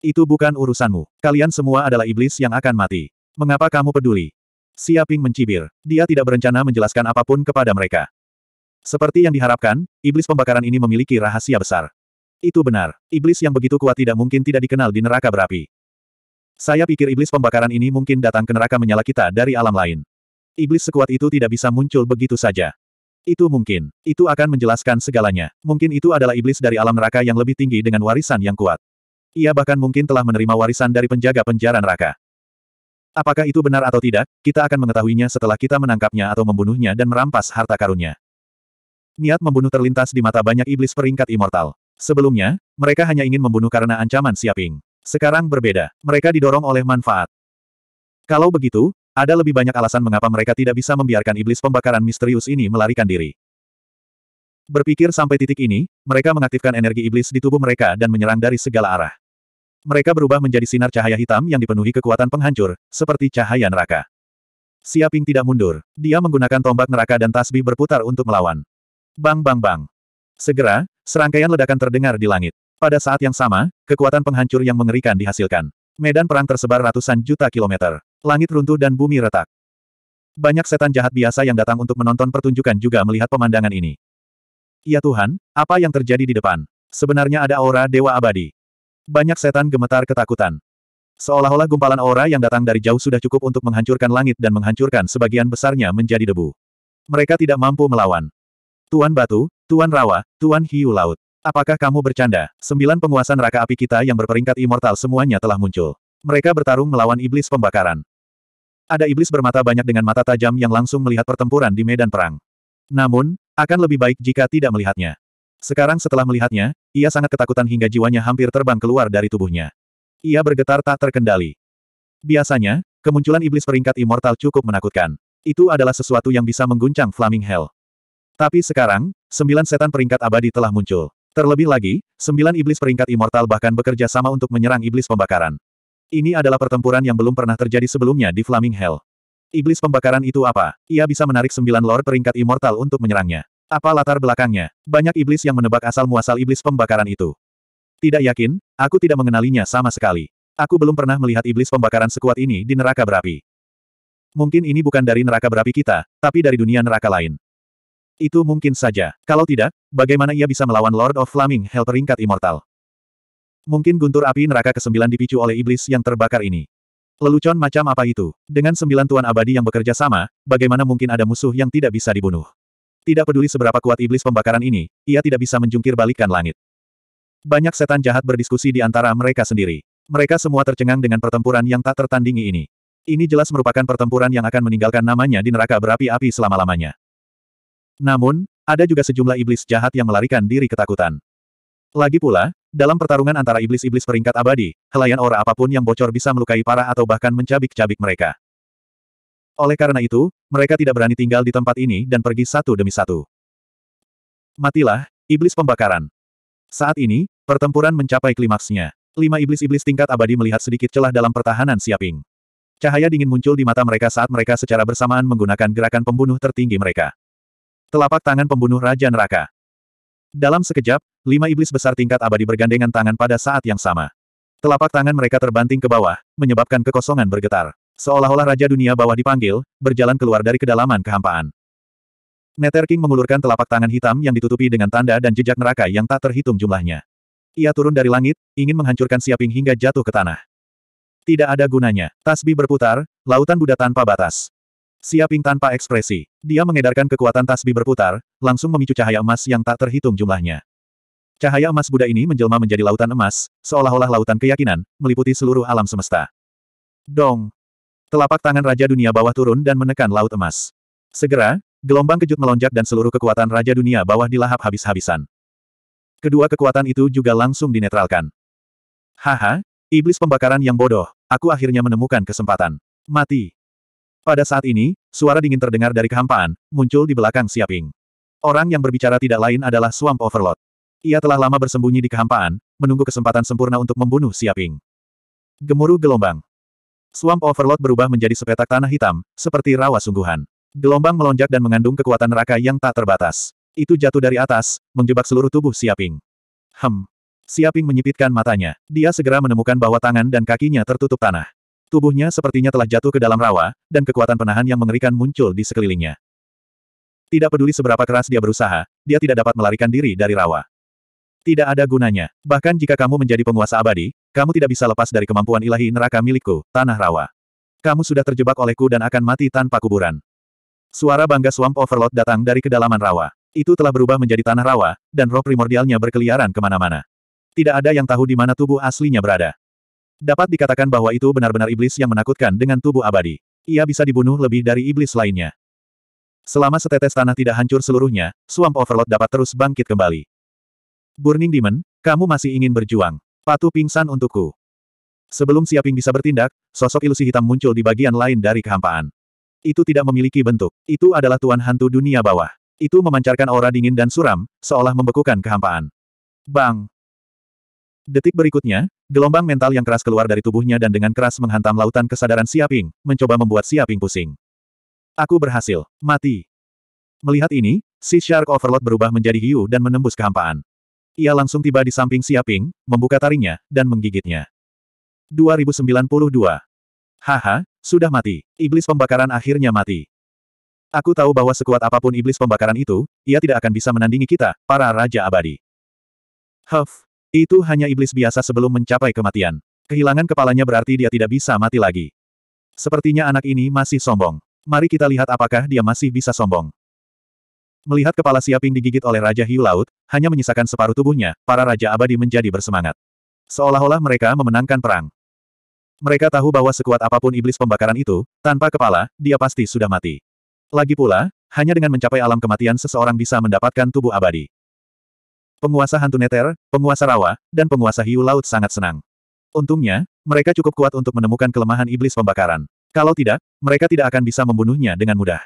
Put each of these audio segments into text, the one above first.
Itu bukan urusanmu. Kalian semua adalah iblis yang akan mati. Mengapa kamu peduli? Siaping mencibir. Dia tidak berencana menjelaskan apapun kepada mereka. Seperti yang diharapkan, iblis pembakaran ini memiliki rahasia besar. Itu benar. Iblis yang begitu kuat tidak mungkin tidak dikenal di neraka berapi. Saya pikir iblis pembakaran ini mungkin datang ke neraka menyala kita dari alam lain. Iblis sekuat itu tidak bisa muncul begitu saja. Itu mungkin. Itu akan menjelaskan segalanya. Mungkin itu adalah iblis dari alam neraka yang lebih tinggi dengan warisan yang kuat. Ia bahkan mungkin telah menerima warisan dari penjaga penjara neraka. Apakah itu benar atau tidak, kita akan mengetahuinya setelah kita menangkapnya atau membunuhnya dan merampas harta karunnya. Niat membunuh terlintas di mata banyak iblis peringkat immortal. Sebelumnya, mereka hanya ingin membunuh karena ancaman siaping. Sekarang berbeda, mereka didorong oleh manfaat. Kalau begitu, ada lebih banyak alasan mengapa mereka tidak bisa membiarkan iblis pembakaran misterius ini melarikan diri. Berpikir sampai titik ini, mereka mengaktifkan energi iblis di tubuh mereka dan menyerang dari segala arah. Mereka berubah menjadi sinar cahaya hitam yang dipenuhi kekuatan penghancur, seperti cahaya neraka. Siaping tidak mundur. Dia menggunakan tombak neraka dan tasbih berputar untuk melawan. Bang bang bang. Segera, serangkaian ledakan terdengar di langit. Pada saat yang sama, kekuatan penghancur yang mengerikan dihasilkan. Medan perang tersebar ratusan juta kilometer. Langit runtuh dan bumi retak. Banyak setan jahat biasa yang datang untuk menonton pertunjukan juga melihat pemandangan ini. Ya Tuhan, apa yang terjadi di depan? Sebenarnya ada aura Dewa Abadi. Banyak setan gemetar ketakutan. Seolah-olah gumpalan aura yang datang dari jauh sudah cukup untuk menghancurkan langit dan menghancurkan sebagian besarnya menjadi debu. Mereka tidak mampu melawan. Tuan Batu, Tuan Rawa, Tuan Hiu Laut. Apakah kamu bercanda? Sembilan penguasa neraka api kita yang berperingkat immortal semuanya telah muncul. Mereka bertarung melawan iblis pembakaran. Ada iblis bermata banyak dengan mata tajam yang langsung melihat pertempuran di medan perang. Namun, akan lebih baik jika tidak melihatnya. Sekarang setelah melihatnya, ia sangat ketakutan hingga jiwanya hampir terbang keluar dari tubuhnya. Ia bergetar tak terkendali. Biasanya, kemunculan iblis peringkat immortal cukup menakutkan. Itu adalah sesuatu yang bisa mengguncang Flaming Hell. Tapi sekarang, sembilan setan peringkat abadi telah muncul. Terlebih lagi, sembilan iblis peringkat immortal bahkan bekerja sama untuk menyerang iblis pembakaran. Ini adalah pertempuran yang belum pernah terjadi sebelumnya di Flaming Hell. Iblis pembakaran itu apa? Ia bisa menarik sembilan lord peringkat immortal untuk menyerangnya. Apa latar belakangnya? Banyak iblis yang menebak asal-muasal iblis pembakaran itu. Tidak yakin, aku tidak mengenalinya sama sekali. Aku belum pernah melihat iblis pembakaran sekuat ini di neraka berapi. Mungkin ini bukan dari neraka berapi kita, tapi dari dunia neraka lain. Itu mungkin saja. Kalau tidak, bagaimana ia bisa melawan Lord of Flaming Hell peringkat immortal? Mungkin guntur api neraka kesembilan dipicu oleh iblis yang terbakar ini. Lelucon macam apa itu? Dengan sembilan tuan abadi yang bekerja sama, bagaimana mungkin ada musuh yang tidak bisa dibunuh? Tidak peduli seberapa kuat iblis pembakaran ini, ia tidak bisa menjungkir balikan langit. Banyak setan jahat berdiskusi di antara mereka sendiri. Mereka semua tercengang dengan pertempuran yang tak tertandingi ini. Ini jelas merupakan pertempuran yang akan meninggalkan namanya di neraka berapi-api selama-lamanya. Namun, ada juga sejumlah iblis jahat yang melarikan diri ketakutan. Lagi pula, dalam pertarungan antara iblis-iblis peringkat abadi, helaian aura apapun yang bocor bisa melukai parah atau bahkan mencabik-cabik mereka. Oleh karena itu, mereka tidak berani tinggal di tempat ini dan pergi satu demi satu. Matilah, Iblis Pembakaran. Saat ini, pertempuran mencapai klimaksnya. Lima iblis-iblis tingkat abadi melihat sedikit celah dalam pertahanan Siaping. Cahaya dingin muncul di mata mereka saat mereka secara bersamaan menggunakan gerakan pembunuh tertinggi mereka. Telapak tangan pembunuh Raja Neraka. Dalam sekejap, lima iblis besar tingkat abadi bergandengan tangan pada saat yang sama. Telapak tangan mereka terbanting ke bawah, menyebabkan kekosongan bergetar. Seolah-olah Raja Dunia Bawah dipanggil, berjalan keluar dari kedalaman kehampaan. Nether King mengulurkan telapak tangan hitam yang ditutupi dengan tanda dan jejak neraka yang tak terhitung jumlahnya. Ia turun dari langit, ingin menghancurkan Siaping hingga jatuh ke tanah. Tidak ada gunanya. Tasbih berputar, lautan Buddha tanpa batas. Siaping tanpa ekspresi. Dia mengedarkan kekuatan tasbih berputar, langsung memicu cahaya emas yang tak terhitung jumlahnya. Cahaya emas Buddha ini menjelma menjadi lautan emas, seolah-olah lautan keyakinan, meliputi seluruh alam semesta. Dong! Telapak tangan Raja Dunia Bawah turun dan menekan Laut Emas. Segera, gelombang kejut melonjak dan seluruh kekuatan Raja Dunia Bawah dilahap habis-habisan. Kedua kekuatan itu juga langsung dinetralkan. Haha, iblis pembakaran yang bodoh, aku akhirnya menemukan kesempatan. Mati. Pada saat ini, suara dingin terdengar dari kehampaan, muncul di belakang Siaping. Orang yang berbicara tidak lain adalah Swamp Overlord. Ia telah lama bersembunyi di kehampaan, menunggu kesempatan sempurna untuk membunuh Siaping. Gemuruh gelombang. Swamp Overload berubah menjadi sepetak tanah hitam, seperti rawa sungguhan. Gelombang melonjak dan mengandung kekuatan neraka yang tak terbatas. Itu jatuh dari atas, menjebak seluruh tubuh Siaping. Hem. Siaping menyipitkan matanya. Dia segera menemukan bahwa tangan dan kakinya tertutup tanah. Tubuhnya sepertinya telah jatuh ke dalam rawa, dan kekuatan penahan yang mengerikan muncul di sekelilingnya. Tidak peduli seberapa keras dia berusaha, dia tidak dapat melarikan diri dari rawa. Tidak ada gunanya. Bahkan jika kamu menjadi penguasa abadi, kamu tidak bisa lepas dari kemampuan ilahi neraka milikku, Tanah Rawa. Kamu sudah terjebak olehku dan akan mati tanpa kuburan. Suara bangga Swamp Overlord datang dari kedalaman rawa. Itu telah berubah menjadi tanah rawa, dan roh primordialnya berkeliaran kemana-mana. Tidak ada yang tahu di mana tubuh aslinya berada. Dapat dikatakan bahwa itu benar-benar iblis yang menakutkan dengan tubuh abadi. Ia bisa dibunuh lebih dari iblis lainnya. Selama setetes tanah tidak hancur seluruhnya, Swamp Overlord dapat terus bangkit kembali. Burning Demon, kamu masih ingin berjuang. Patu pingsan untukku. Sebelum Siaping bisa bertindak, sosok ilusi hitam muncul di bagian lain dari kehampaan. Itu tidak memiliki bentuk. Itu adalah Tuan Hantu Dunia Bawah. Itu memancarkan aura dingin dan suram, seolah membekukan kehampaan. Bang! Detik berikutnya, gelombang mental yang keras keluar dari tubuhnya dan dengan keras menghantam lautan kesadaran Siaping, mencoba membuat Siaping pusing. Aku berhasil. Mati. Melihat ini, si Shark Overload berubah menjadi hiu dan menembus kehampaan. Ia langsung tiba di samping Siaping, membuka taringnya, dan menggigitnya. 2092. Haha, sudah mati. Iblis pembakaran akhirnya mati. Aku tahu bahwa sekuat apapun iblis pembakaran itu, ia tidak akan bisa menandingi kita, para raja abadi. Huff, itu hanya iblis biasa sebelum mencapai kematian. Kehilangan kepalanya berarti dia tidak bisa mati lagi. Sepertinya anak ini masih sombong. Mari kita lihat apakah dia masih bisa sombong. Melihat kepala Siaping digigit oleh Raja Hiu Laut, hanya menyisakan separuh tubuhnya, para Raja Abadi menjadi bersemangat. Seolah-olah mereka memenangkan perang. Mereka tahu bahwa sekuat apapun iblis pembakaran itu, tanpa kepala, dia pasti sudah mati. Lagi pula, hanya dengan mencapai alam kematian seseorang bisa mendapatkan tubuh abadi. Penguasa hantu neter, penguasa rawa, dan penguasa hiu laut sangat senang. Untungnya, mereka cukup kuat untuk menemukan kelemahan iblis pembakaran. Kalau tidak, mereka tidak akan bisa membunuhnya dengan mudah.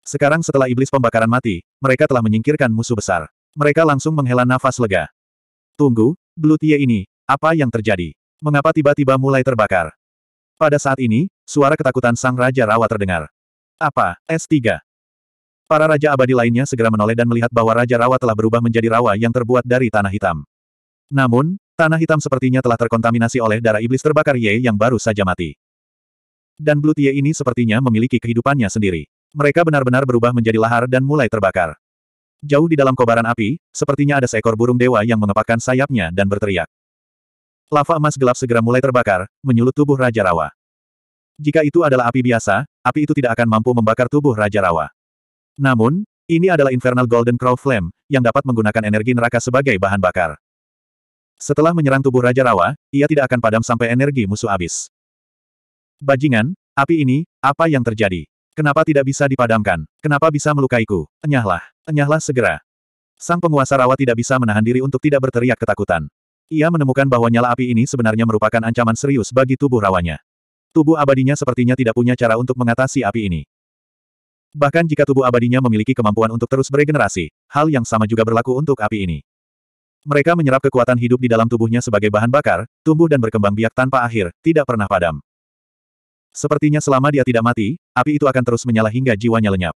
Sekarang setelah iblis pembakaran mati, mereka telah menyingkirkan musuh besar. Mereka langsung menghela nafas lega. Tunggu, Blutie ini, apa yang terjadi? Mengapa tiba-tiba mulai terbakar? Pada saat ini, suara ketakutan sang Raja Rawa terdengar. Apa, S3? Para Raja Abadi lainnya segera menoleh dan melihat bahwa Raja Rawa telah berubah menjadi rawa yang terbuat dari tanah hitam. Namun, tanah hitam sepertinya telah terkontaminasi oleh darah iblis terbakar Ye yang baru saja mati. Dan Blutie ini sepertinya memiliki kehidupannya sendiri. Mereka benar-benar berubah menjadi lahar dan mulai terbakar. Jauh di dalam kobaran api, sepertinya ada seekor burung dewa yang mengepakkan sayapnya dan berteriak. Lava emas gelap segera mulai terbakar, menyulut tubuh Raja Rawa. Jika itu adalah api biasa, api itu tidak akan mampu membakar tubuh Raja Rawa. Namun, ini adalah Infernal Golden Crow Flame, yang dapat menggunakan energi neraka sebagai bahan bakar. Setelah menyerang tubuh Raja Rawa, ia tidak akan padam sampai energi musuh habis. Bajingan, api ini, apa yang terjadi? Kenapa tidak bisa dipadamkan? Kenapa bisa melukaiku? Enyahlah. Enyahlah segera. Sang penguasa rawa tidak bisa menahan diri untuk tidak berteriak ketakutan. Ia menemukan bahwa nyala api ini sebenarnya merupakan ancaman serius bagi tubuh rawanya. Tubuh abadinya sepertinya tidak punya cara untuk mengatasi api ini. Bahkan jika tubuh abadinya memiliki kemampuan untuk terus beregenerasi, hal yang sama juga berlaku untuk api ini. Mereka menyerap kekuatan hidup di dalam tubuhnya sebagai bahan bakar, tumbuh dan berkembang biak tanpa akhir, tidak pernah padam. Sepertinya selama dia tidak mati, api itu akan terus menyala hingga jiwanya lenyap.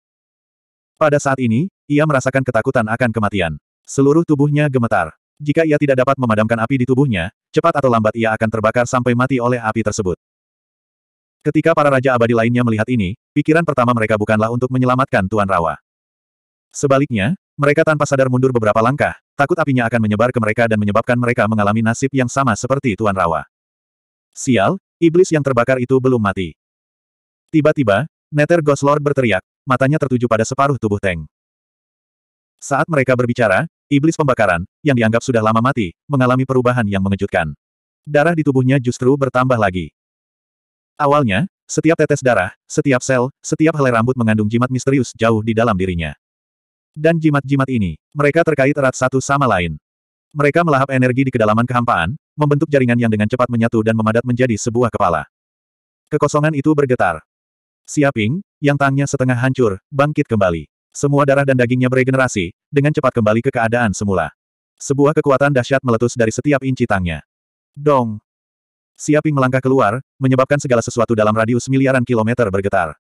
Pada saat ini, ia merasakan ketakutan akan kematian. Seluruh tubuhnya gemetar. Jika ia tidak dapat memadamkan api di tubuhnya, cepat atau lambat ia akan terbakar sampai mati oleh api tersebut. Ketika para Raja Abadi lainnya melihat ini, pikiran pertama mereka bukanlah untuk menyelamatkan Tuan Rawa. Sebaliknya, mereka tanpa sadar mundur beberapa langkah, takut apinya akan menyebar ke mereka dan menyebabkan mereka mengalami nasib yang sama seperti Tuan Rawa. Sial, Iblis yang terbakar itu belum mati. Tiba-tiba, Nether Ghost Lord berteriak, matanya tertuju pada separuh tubuh Teng. Saat mereka berbicara, iblis pembakaran, yang dianggap sudah lama mati, mengalami perubahan yang mengejutkan. Darah di tubuhnya justru bertambah lagi. Awalnya, setiap tetes darah, setiap sel, setiap helai rambut mengandung jimat misterius jauh di dalam dirinya. Dan jimat-jimat ini, mereka terkait erat satu sama lain. Mereka melahap energi di kedalaman kehampaan, membentuk jaringan yang dengan cepat menyatu dan memadat menjadi sebuah kepala. Kekosongan itu bergetar. Siaping, yang tangnya setengah hancur, bangkit kembali. Semua darah dan dagingnya beregenerasi, dengan cepat kembali ke keadaan semula. Sebuah kekuatan dahsyat meletus dari setiap inci tangnya. Dong! Siaping melangkah keluar, menyebabkan segala sesuatu dalam radius miliaran kilometer bergetar.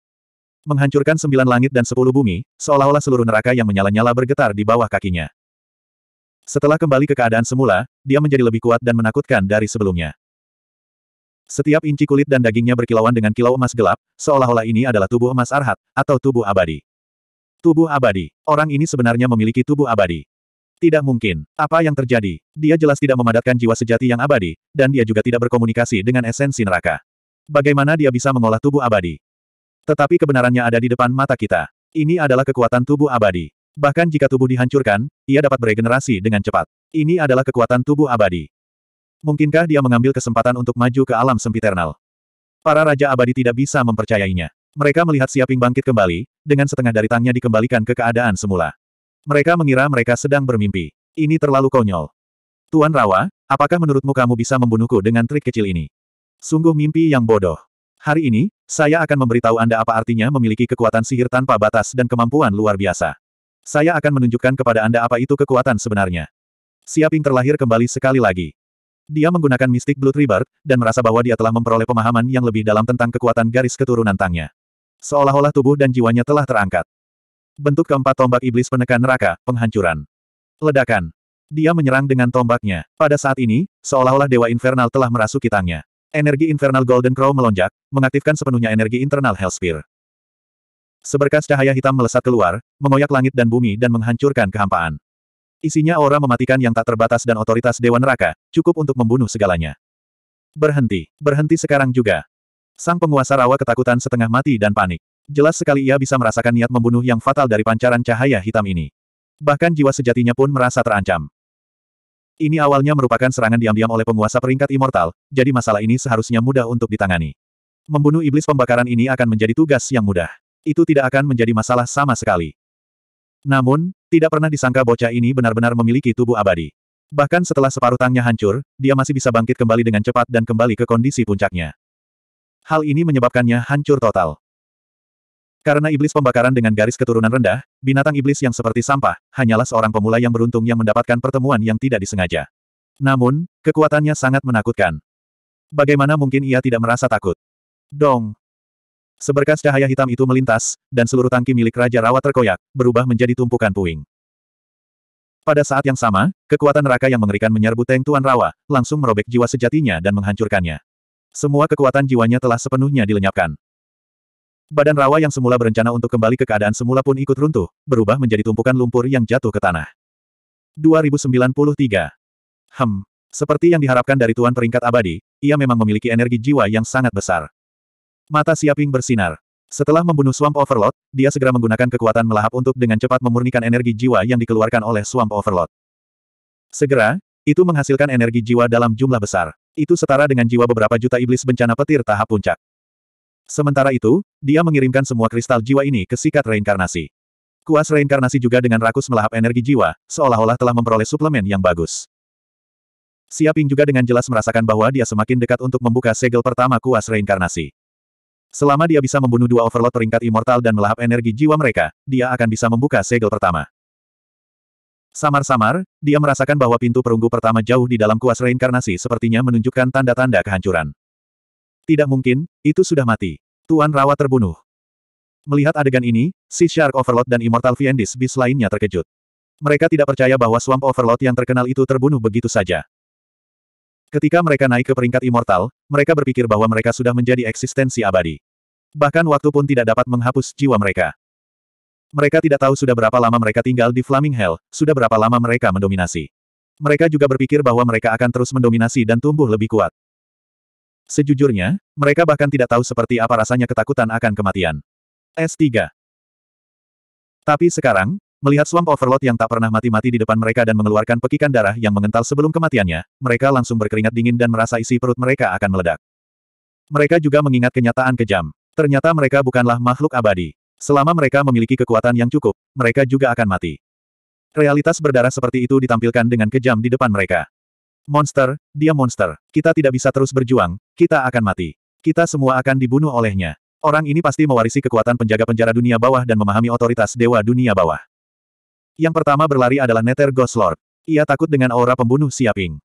Menghancurkan sembilan langit dan sepuluh bumi, seolah-olah seluruh neraka yang menyala-nyala bergetar di bawah kakinya. Setelah kembali ke keadaan semula, dia menjadi lebih kuat dan menakutkan dari sebelumnya. Setiap inci kulit dan dagingnya berkilauan dengan kilau emas gelap, seolah-olah ini adalah tubuh emas arhat, atau tubuh abadi. Tubuh abadi. Orang ini sebenarnya memiliki tubuh abadi. Tidak mungkin. Apa yang terjadi? Dia jelas tidak memadatkan jiwa sejati yang abadi, dan dia juga tidak berkomunikasi dengan esensi neraka. Bagaimana dia bisa mengolah tubuh abadi? Tetapi kebenarannya ada di depan mata kita. Ini adalah kekuatan tubuh abadi. Bahkan jika tubuh dihancurkan, ia dapat beregenerasi dengan cepat. Ini adalah kekuatan tubuh abadi. Mungkinkah dia mengambil kesempatan untuk maju ke alam sempiternal? Para Raja Abadi tidak bisa mempercayainya. Mereka melihat Siaping bangkit kembali, dengan setengah dari tangnya dikembalikan ke keadaan semula. Mereka mengira mereka sedang bermimpi. Ini terlalu konyol. Tuan Rawa, apakah menurutmu kamu bisa membunuhku dengan trik kecil ini? Sungguh mimpi yang bodoh. Hari ini, saya akan memberitahu Anda apa artinya memiliki kekuatan sihir tanpa batas dan kemampuan luar biasa. Saya akan menunjukkan kepada Anda apa itu kekuatan sebenarnya. Siaping terlahir kembali sekali lagi. Dia menggunakan mistik Blood Rebirth, dan merasa bahwa dia telah memperoleh pemahaman yang lebih dalam tentang kekuatan garis keturunan Tangnya. Seolah-olah tubuh dan jiwanya telah terangkat. Bentuk keempat tombak iblis penekan neraka, penghancuran. Ledakan. Dia menyerang dengan tombaknya. Pada saat ini, seolah-olah Dewa Infernal telah merasuki Tangnya. Energi Infernal Golden Crow melonjak, mengaktifkan sepenuhnya energi internal Hellsphere. Seberkas cahaya hitam melesat keluar, mengoyak langit dan bumi dan menghancurkan kehampaan. Isinya aura mematikan yang tak terbatas dan otoritas Dewa Neraka, cukup untuk membunuh segalanya. Berhenti, berhenti sekarang juga. Sang penguasa rawa ketakutan setengah mati dan panik. Jelas sekali ia bisa merasakan niat membunuh yang fatal dari pancaran cahaya hitam ini. Bahkan jiwa sejatinya pun merasa terancam. Ini awalnya merupakan serangan diam-diam oleh penguasa peringkat immortal, jadi masalah ini seharusnya mudah untuk ditangani. Membunuh iblis pembakaran ini akan menjadi tugas yang mudah itu tidak akan menjadi masalah sama sekali. Namun, tidak pernah disangka bocah ini benar-benar memiliki tubuh abadi. Bahkan setelah separuh tangnya hancur, dia masih bisa bangkit kembali dengan cepat dan kembali ke kondisi puncaknya. Hal ini menyebabkannya hancur total. Karena iblis pembakaran dengan garis keturunan rendah, binatang iblis yang seperti sampah, hanyalah seorang pemula yang beruntung yang mendapatkan pertemuan yang tidak disengaja. Namun, kekuatannya sangat menakutkan. Bagaimana mungkin ia tidak merasa takut? Dong! Seberkas cahaya hitam itu melintas, dan seluruh tangki milik Raja Rawa terkoyak, berubah menjadi tumpukan puing. Pada saat yang sama, kekuatan neraka yang mengerikan menyerbu Teng Tuan Rawa, langsung merobek jiwa sejatinya dan menghancurkannya. Semua kekuatan jiwanya telah sepenuhnya dilenyapkan. Badan Rawa yang semula berencana untuk kembali ke keadaan semula pun ikut runtuh, berubah menjadi tumpukan lumpur yang jatuh ke tanah. 2093. Hem. Seperti yang diharapkan dari Tuan Peringkat Abadi, ia memang memiliki energi jiwa yang sangat besar. Mata Siaping bersinar. Setelah membunuh Swamp Overlord, dia segera menggunakan kekuatan melahap untuk dengan cepat memurnikan energi jiwa yang dikeluarkan oleh Swamp Overlord. Segera, itu menghasilkan energi jiwa dalam jumlah besar. Itu setara dengan jiwa beberapa juta iblis bencana petir tahap puncak. Sementara itu, dia mengirimkan semua kristal jiwa ini ke sikat reinkarnasi. Kuas reinkarnasi juga dengan rakus melahap energi jiwa, seolah-olah telah memperoleh suplemen yang bagus. Siaping juga dengan jelas merasakan bahwa dia semakin dekat untuk membuka segel pertama kuas reinkarnasi. Selama dia bisa membunuh dua overload peringkat immortal dan melahap energi jiwa mereka, dia akan bisa membuka segel pertama. Samar-samar, dia merasakan bahwa pintu perunggu pertama jauh di dalam kuas reinkarnasi sepertinya menunjukkan tanda-tanda kehancuran. Tidak mungkin, itu sudah mati. Tuan Rawa terbunuh. Melihat adegan ini, si Shark Overlord dan Immortal Fiendis bis lainnya terkejut. Mereka tidak percaya bahwa Swamp Overlord yang terkenal itu terbunuh begitu saja. Ketika mereka naik ke peringkat immortal, mereka berpikir bahwa mereka sudah menjadi eksistensi abadi. Bahkan waktu pun tidak dapat menghapus jiwa mereka. Mereka tidak tahu sudah berapa lama mereka tinggal di Flaming Hell, sudah berapa lama mereka mendominasi. Mereka juga berpikir bahwa mereka akan terus mendominasi dan tumbuh lebih kuat. Sejujurnya, mereka bahkan tidak tahu seperti apa rasanya ketakutan akan kematian. S3. Tapi sekarang, Melihat Swamp Overlord yang tak pernah mati-mati di depan mereka dan mengeluarkan pekikan darah yang mengental sebelum kematiannya, mereka langsung berkeringat dingin dan merasa isi perut mereka akan meledak. Mereka juga mengingat kenyataan kejam. Ternyata mereka bukanlah makhluk abadi. Selama mereka memiliki kekuatan yang cukup, mereka juga akan mati. Realitas berdarah seperti itu ditampilkan dengan kejam di depan mereka. Monster, dia monster. Kita tidak bisa terus berjuang, kita akan mati. Kita semua akan dibunuh olehnya. Orang ini pasti mewarisi kekuatan penjaga penjara dunia bawah dan memahami otoritas dewa dunia bawah. Yang pertama berlari adalah Nether Ghost Lord. Ia takut dengan aura pembunuh Siaping.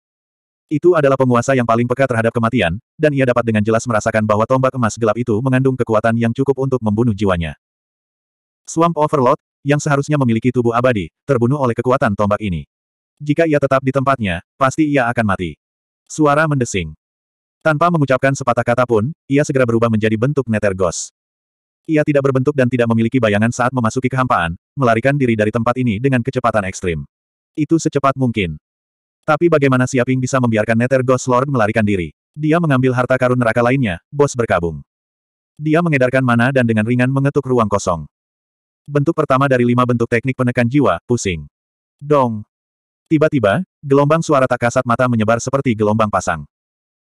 Itu adalah penguasa yang paling peka terhadap kematian, dan ia dapat dengan jelas merasakan bahwa tombak emas gelap itu mengandung kekuatan yang cukup untuk membunuh jiwanya. Swamp Overlord, yang seharusnya memiliki tubuh abadi, terbunuh oleh kekuatan tombak ini. Jika ia tetap di tempatnya, pasti ia akan mati. Suara mendesing. Tanpa mengucapkan sepatah kata pun, ia segera berubah menjadi bentuk Nether Ghost. Ia tidak berbentuk dan tidak memiliki bayangan saat memasuki kehampaan, melarikan diri dari tempat ini dengan kecepatan ekstrim. Itu secepat mungkin. Tapi bagaimana Siaping bisa membiarkan Nether Ghost Lord melarikan diri? Dia mengambil harta karun neraka lainnya, bos berkabung. Dia mengedarkan mana dan dengan ringan mengetuk ruang kosong. Bentuk pertama dari lima bentuk teknik penekan jiwa, pusing. Dong. Tiba-tiba, gelombang suara tak kasat mata menyebar seperti gelombang pasang.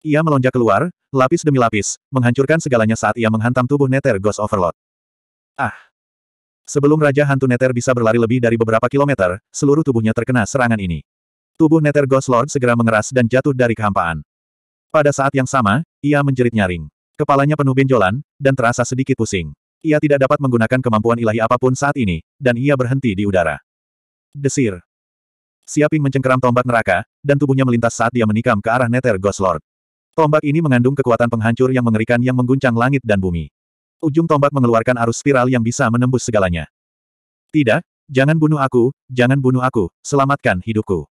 Ia melonjak keluar, lapis demi lapis, menghancurkan segalanya saat ia menghantam tubuh Nether Ghost Overlord. Ah! Sebelum Raja Hantu Neter bisa berlari lebih dari beberapa kilometer, seluruh tubuhnya terkena serangan ini. Tubuh Neter Ghost Lord segera mengeras dan jatuh dari kehampaan. Pada saat yang sama, ia menjerit nyaring. Kepalanya penuh benjolan, dan terasa sedikit pusing. Ia tidak dapat menggunakan kemampuan ilahi apapun saat ini, dan ia berhenti di udara. Desir. Siaping mencengkeram tombak neraka, dan tubuhnya melintas saat dia menikam ke arah Nether Ghost Lord. Tombak ini mengandung kekuatan penghancur yang mengerikan yang mengguncang langit dan bumi. Ujung tombak mengeluarkan arus spiral yang bisa menembus segalanya. Tidak, jangan bunuh aku, jangan bunuh aku, selamatkan hidupku.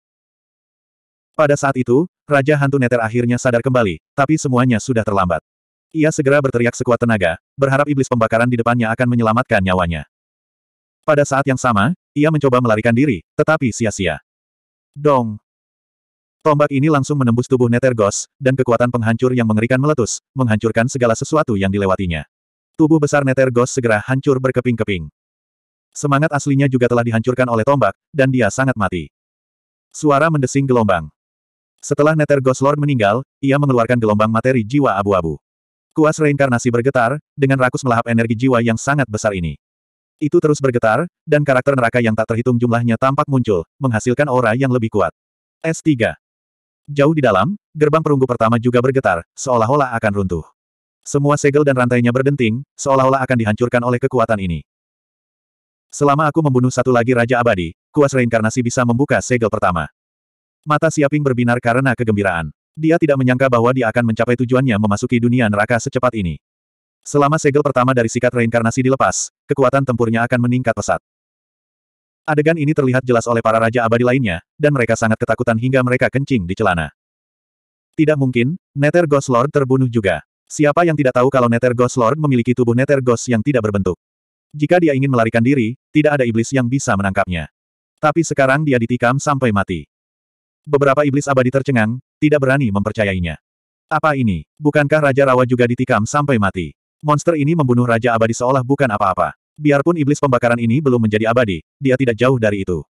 Pada saat itu, Raja Hantu Neter akhirnya sadar kembali, tapi semuanya sudah terlambat. Ia segera berteriak sekuat tenaga, berharap iblis pembakaran di depannya akan menyelamatkan nyawanya. Pada saat yang sama, ia mencoba melarikan diri, tetapi sia-sia. Dong! Tombak ini langsung menembus tubuh Ghost, dan kekuatan penghancur yang mengerikan meletus, menghancurkan segala sesuatu yang dilewatinya. Tubuh besar Nether Ghost segera hancur berkeping-keping. Semangat aslinya juga telah dihancurkan oleh tombak, dan dia sangat mati. Suara mendesing gelombang. Setelah Nether Ghost Lord meninggal, ia mengeluarkan gelombang materi jiwa abu-abu. Kuas reinkarnasi bergetar, dengan rakus melahap energi jiwa yang sangat besar ini. Itu terus bergetar, dan karakter neraka yang tak terhitung jumlahnya tampak muncul, menghasilkan aura yang lebih kuat. S3. Jauh di dalam, gerbang perunggu pertama juga bergetar, seolah-olah akan runtuh. Semua segel dan rantainya berdenting, seolah-olah akan dihancurkan oleh kekuatan ini. Selama aku membunuh satu lagi Raja Abadi, kuas reinkarnasi bisa membuka segel pertama. Mata Siaping berbinar karena kegembiraan. Dia tidak menyangka bahwa dia akan mencapai tujuannya memasuki dunia neraka secepat ini. Selama segel pertama dari sikat reinkarnasi dilepas, kekuatan tempurnya akan meningkat pesat. Adegan ini terlihat jelas oleh para Raja Abadi lainnya, dan mereka sangat ketakutan hingga mereka kencing di celana. Tidak mungkin, Nether Ghost Lord terbunuh juga. Siapa yang tidak tahu kalau Nether Ghost Lord memiliki tubuh Nether Ghost yang tidak berbentuk? Jika dia ingin melarikan diri, tidak ada iblis yang bisa menangkapnya. Tapi sekarang dia ditikam sampai mati. Beberapa iblis abadi tercengang, tidak berani mempercayainya. Apa ini? Bukankah Raja Rawa juga ditikam sampai mati? Monster ini membunuh Raja Abadi seolah bukan apa-apa. Biarpun iblis pembakaran ini belum menjadi abadi, dia tidak jauh dari itu.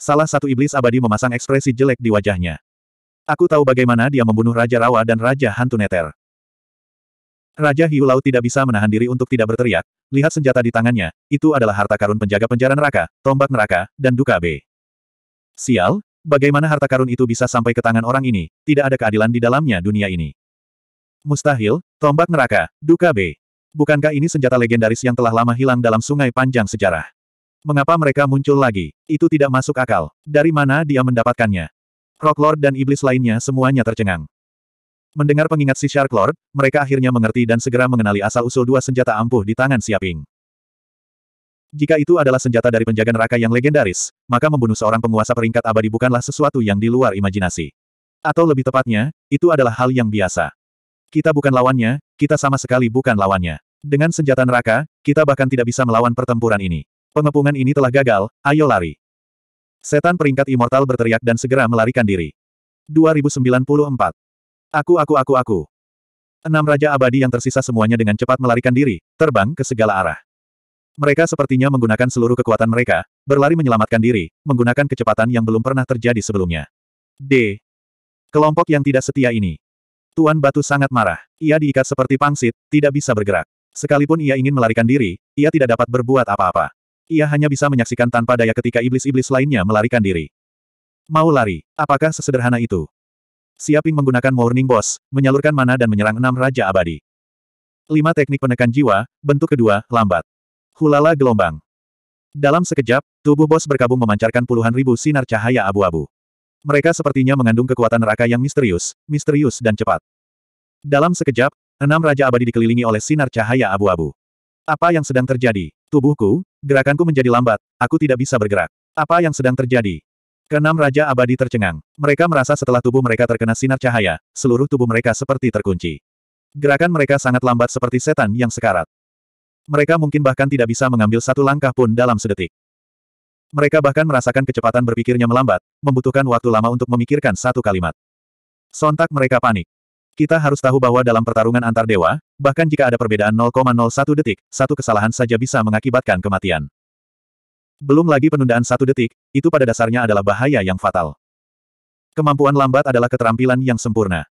Salah satu iblis abadi memasang ekspresi jelek di wajahnya. Aku tahu bagaimana dia membunuh Raja Rawa dan Raja Hantu Neter. Raja Hiu Laut tidak bisa menahan diri untuk tidak berteriak, lihat senjata di tangannya, itu adalah harta karun penjaga penjara neraka, tombak neraka, dan duka B. Sial, bagaimana harta karun itu bisa sampai ke tangan orang ini, tidak ada keadilan di dalamnya dunia ini. Mustahil, tombak neraka, duka B. Bukankah ini senjata legendaris yang telah lama hilang dalam sungai panjang sejarah? Mengapa mereka muncul lagi? Itu tidak masuk akal. Dari mana dia mendapatkannya? Lord dan iblis lainnya semuanya tercengang. Mendengar pengingat si Shark Lord, mereka akhirnya mengerti dan segera mengenali asal-usul dua senjata ampuh di tangan Siaping. Jika itu adalah senjata dari penjaga neraka yang legendaris, maka membunuh seorang penguasa peringkat abadi bukanlah sesuatu yang di luar imajinasi. Atau lebih tepatnya, itu adalah hal yang biasa. Kita bukan lawannya, kita sama sekali bukan lawannya. Dengan senjata neraka, kita bahkan tidak bisa melawan pertempuran ini. Pengepungan ini telah gagal, ayo lari. Setan peringkat immortal berteriak dan segera melarikan diri. 2094 Aku aku aku aku. Enam Raja Abadi yang tersisa semuanya dengan cepat melarikan diri, terbang ke segala arah. Mereka sepertinya menggunakan seluruh kekuatan mereka, berlari menyelamatkan diri, menggunakan kecepatan yang belum pernah terjadi sebelumnya. D. Kelompok yang tidak setia ini. Tuan Batu sangat marah. Ia diikat seperti pangsit, tidak bisa bergerak. Sekalipun ia ingin melarikan diri, ia tidak dapat berbuat apa-apa. Ia hanya bisa menyaksikan tanpa daya ketika iblis-iblis lainnya melarikan diri. Mau lari, apakah sesederhana itu? Siaping menggunakan Morning Boss, menyalurkan mana dan menyerang enam Raja Abadi. Lima teknik penekan jiwa, bentuk kedua, lambat. Hulala gelombang. Dalam sekejap, tubuh bos berkabung memancarkan puluhan ribu sinar cahaya abu-abu. Mereka sepertinya mengandung kekuatan neraka yang misterius, misterius dan cepat. Dalam sekejap, enam Raja Abadi dikelilingi oleh sinar cahaya abu-abu. Apa yang sedang terjadi? Tubuhku, gerakanku menjadi lambat, aku tidak bisa bergerak. Apa yang sedang terjadi? Keenam Raja Abadi tercengang. Mereka merasa setelah tubuh mereka terkena sinar cahaya, seluruh tubuh mereka seperti terkunci. Gerakan mereka sangat lambat seperti setan yang sekarat. Mereka mungkin bahkan tidak bisa mengambil satu langkah pun dalam sedetik. Mereka bahkan merasakan kecepatan berpikirnya melambat, membutuhkan waktu lama untuk memikirkan satu kalimat. Sontak mereka panik. Kita harus tahu bahwa dalam pertarungan antar dewa, bahkan jika ada perbedaan 0,01 detik, satu kesalahan saja bisa mengakibatkan kematian. Belum lagi penundaan satu detik, itu pada dasarnya adalah bahaya yang fatal. Kemampuan lambat adalah keterampilan yang sempurna.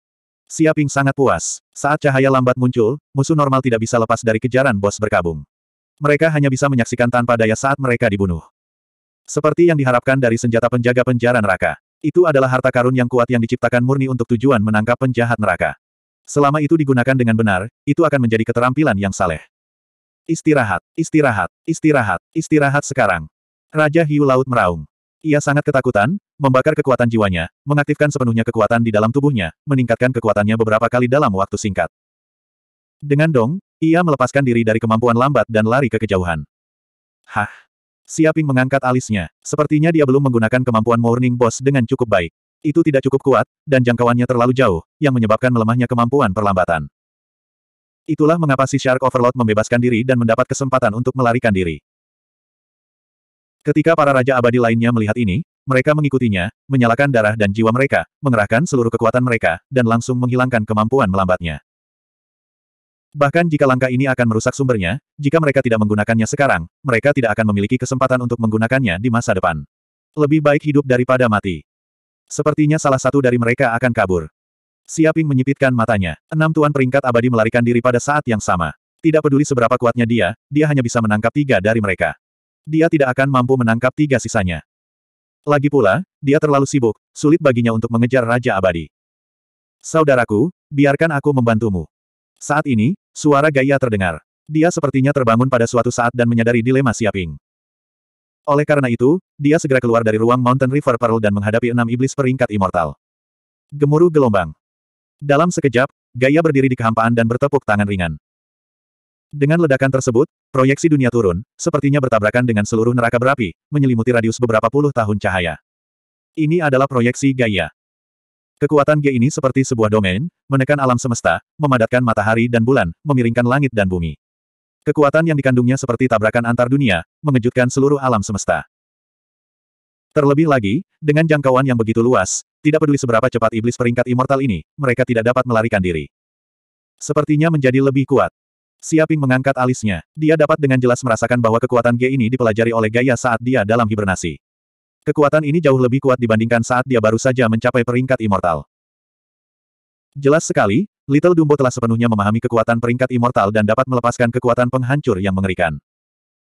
Siaping sangat puas. Saat cahaya lambat muncul, musuh normal tidak bisa lepas dari kejaran bos berkabung. Mereka hanya bisa menyaksikan tanpa daya saat mereka dibunuh. Seperti yang diharapkan dari senjata penjaga penjara neraka. Itu adalah harta karun yang kuat yang diciptakan murni untuk tujuan menangkap penjahat neraka. Selama itu digunakan dengan benar, itu akan menjadi keterampilan yang saleh. Istirahat, istirahat, istirahat, istirahat sekarang. Raja hiu laut meraung. Ia sangat ketakutan, membakar kekuatan jiwanya, mengaktifkan sepenuhnya kekuatan di dalam tubuhnya, meningkatkan kekuatannya beberapa kali dalam waktu singkat. Dengan dong, ia melepaskan diri dari kemampuan lambat dan lari ke kejauhan. Hah? Siaping mengangkat alisnya. Sepertinya dia belum menggunakan kemampuan Morning Boss dengan cukup baik. Itu tidak cukup kuat, dan jangkauannya terlalu jauh, yang menyebabkan melemahnya kemampuan perlambatan. Itulah mengapa si Shark Overlord membebaskan diri dan mendapat kesempatan untuk melarikan diri. Ketika para Raja Abadi lainnya melihat ini, mereka mengikutinya, menyalakan darah dan jiwa mereka, mengerahkan seluruh kekuatan mereka, dan langsung menghilangkan kemampuan melambatnya. Bahkan jika langkah ini akan merusak sumbernya, jika mereka tidak menggunakannya sekarang, mereka tidak akan memiliki kesempatan untuk menggunakannya di masa depan. Lebih baik hidup daripada mati. Sepertinya salah satu dari mereka akan kabur. Siaping menyipitkan matanya. Enam tuan peringkat abadi melarikan diri pada saat yang sama. Tidak peduli seberapa kuatnya dia, dia hanya bisa menangkap tiga dari mereka dia tidak akan mampu menangkap tiga sisanya. Lagi pula, dia terlalu sibuk, sulit baginya untuk mengejar Raja Abadi. Saudaraku, biarkan aku membantumu. Saat ini, suara Gaia terdengar. Dia sepertinya terbangun pada suatu saat dan menyadari dilema Siaping. Oleh karena itu, dia segera keluar dari ruang Mountain River Pearl dan menghadapi enam iblis peringkat immortal. Gemuruh gelombang. Dalam sekejap, Gaia berdiri di kehampaan dan bertepuk tangan ringan. Dengan ledakan tersebut, proyeksi dunia turun, sepertinya bertabrakan dengan seluruh neraka berapi, menyelimuti radius beberapa puluh tahun cahaya. Ini adalah proyeksi Gaia. Kekuatan G ini seperti sebuah domain, menekan alam semesta, memadatkan matahari dan bulan, memiringkan langit dan bumi. Kekuatan yang dikandungnya seperti tabrakan antar dunia, mengejutkan seluruh alam semesta. Terlebih lagi, dengan jangkauan yang begitu luas, tidak peduli seberapa cepat iblis peringkat immortal ini, mereka tidak dapat melarikan diri. Sepertinya menjadi lebih kuat. Siaping mengangkat alisnya. Dia dapat dengan jelas merasakan bahwa kekuatan G ini dipelajari oleh Gaia saat dia dalam hibernasi. Kekuatan ini jauh lebih kuat dibandingkan saat dia baru saja mencapai peringkat immortal. Jelas sekali, Little Dumbo telah sepenuhnya memahami kekuatan peringkat immortal dan dapat melepaskan kekuatan penghancur yang mengerikan.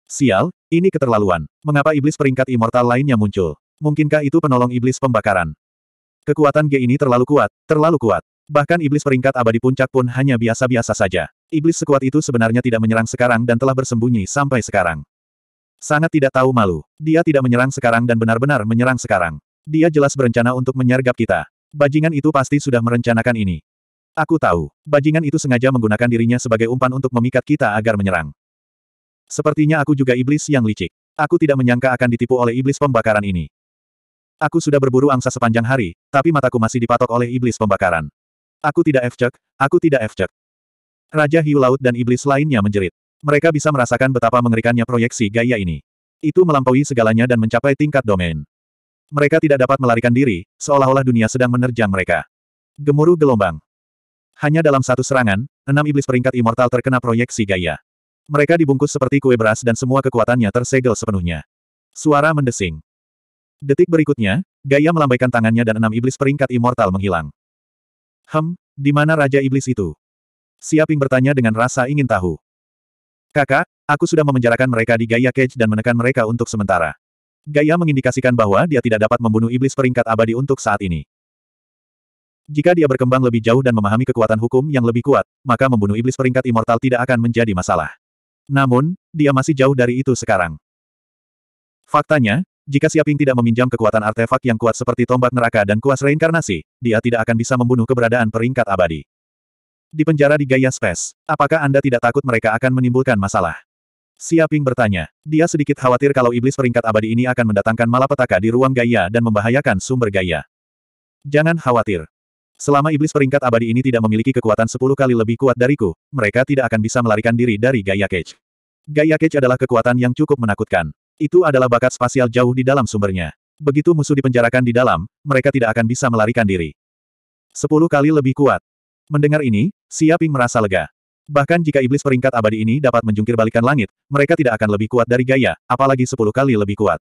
Sial, ini keterlaluan. Mengapa iblis peringkat immortal lainnya muncul? Mungkinkah itu penolong iblis pembakaran? Kekuatan G ini terlalu kuat, terlalu kuat. Bahkan iblis peringkat abadi puncak pun hanya biasa-biasa saja. Iblis sekuat itu sebenarnya tidak menyerang sekarang dan telah bersembunyi sampai sekarang. Sangat tidak tahu malu. Dia tidak menyerang sekarang dan benar-benar menyerang sekarang. Dia jelas berencana untuk menyergap kita. Bajingan itu pasti sudah merencanakan ini. Aku tahu. Bajingan itu sengaja menggunakan dirinya sebagai umpan untuk memikat kita agar menyerang. Sepertinya aku juga iblis yang licik. Aku tidak menyangka akan ditipu oleh iblis pembakaran ini. Aku sudah berburu angsa sepanjang hari, tapi mataku masih dipatok oleh iblis pembakaran. Aku tidak efcek, aku tidak efcek. Raja Hiu Laut dan iblis lainnya menjerit. Mereka bisa merasakan betapa mengerikannya proyeksi gaya ini. Itu melampaui segalanya dan mencapai tingkat domain. Mereka tidak dapat melarikan diri, seolah-olah dunia sedang menerjang mereka. Gemuruh gelombang. Hanya dalam satu serangan, enam iblis peringkat immortal terkena proyeksi gaya. Mereka dibungkus seperti kue beras dan semua kekuatannya tersegel sepenuhnya. Suara mendesing. Detik berikutnya, Gaya melambaikan tangannya dan enam iblis peringkat immortal menghilang. Hem, di mana Raja Iblis itu? Siaping bertanya dengan rasa ingin tahu. Kakak, aku sudah memenjarakan mereka di Gaia Cage dan menekan mereka untuk sementara. Gaia mengindikasikan bahwa dia tidak dapat membunuh iblis peringkat abadi untuk saat ini. Jika dia berkembang lebih jauh dan memahami kekuatan hukum yang lebih kuat, maka membunuh iblis peringkat immortal tidak akan menjadi masalah. Namun, dia masih jauh dari itu sekarang. Faktanya, jika Siaping tidak meminjam kekuatan artefak yang kuat seperti tombak neraka dan kuas reinkarnasi, dia tidak akan bisa membunuh keberadaan peringkat abadi. Di penjara di Gaia Space. Apakah Anda tidak takut mereka akan menimbulkan masalah? Siaping bertanya. Dia sedikit khawatir kalau iblis peringkat abadi ini akan mendatangkan malapetaka di ruang Gaia dan membahayakan sumber Gaia. Jangan khawatir. Selama iblis peringkat abadi ini tidak memiliki kekuatan sepuluh kali lebih kuat dariku, mereka tidak akan bisa melarikan diri dari Gaia Cage. Gaia Cage adalah kekuatan yang cukup menakutkan. Itu adalah bakat spasial jauh di dalam sumbernya. Begitu musuh dipenjarakan di dalam, mereka tidak akan bisa melarikan diri. Sepuluh kali lebih kuat. Mendengar ini, Siaping merasa lega. Bahkan jika iblis peringkat abadi ini dapat menjungkir balikan langit, mereka tidak akan lebih kuat dari gaya, apalagi sepuluh kali lebih kuat.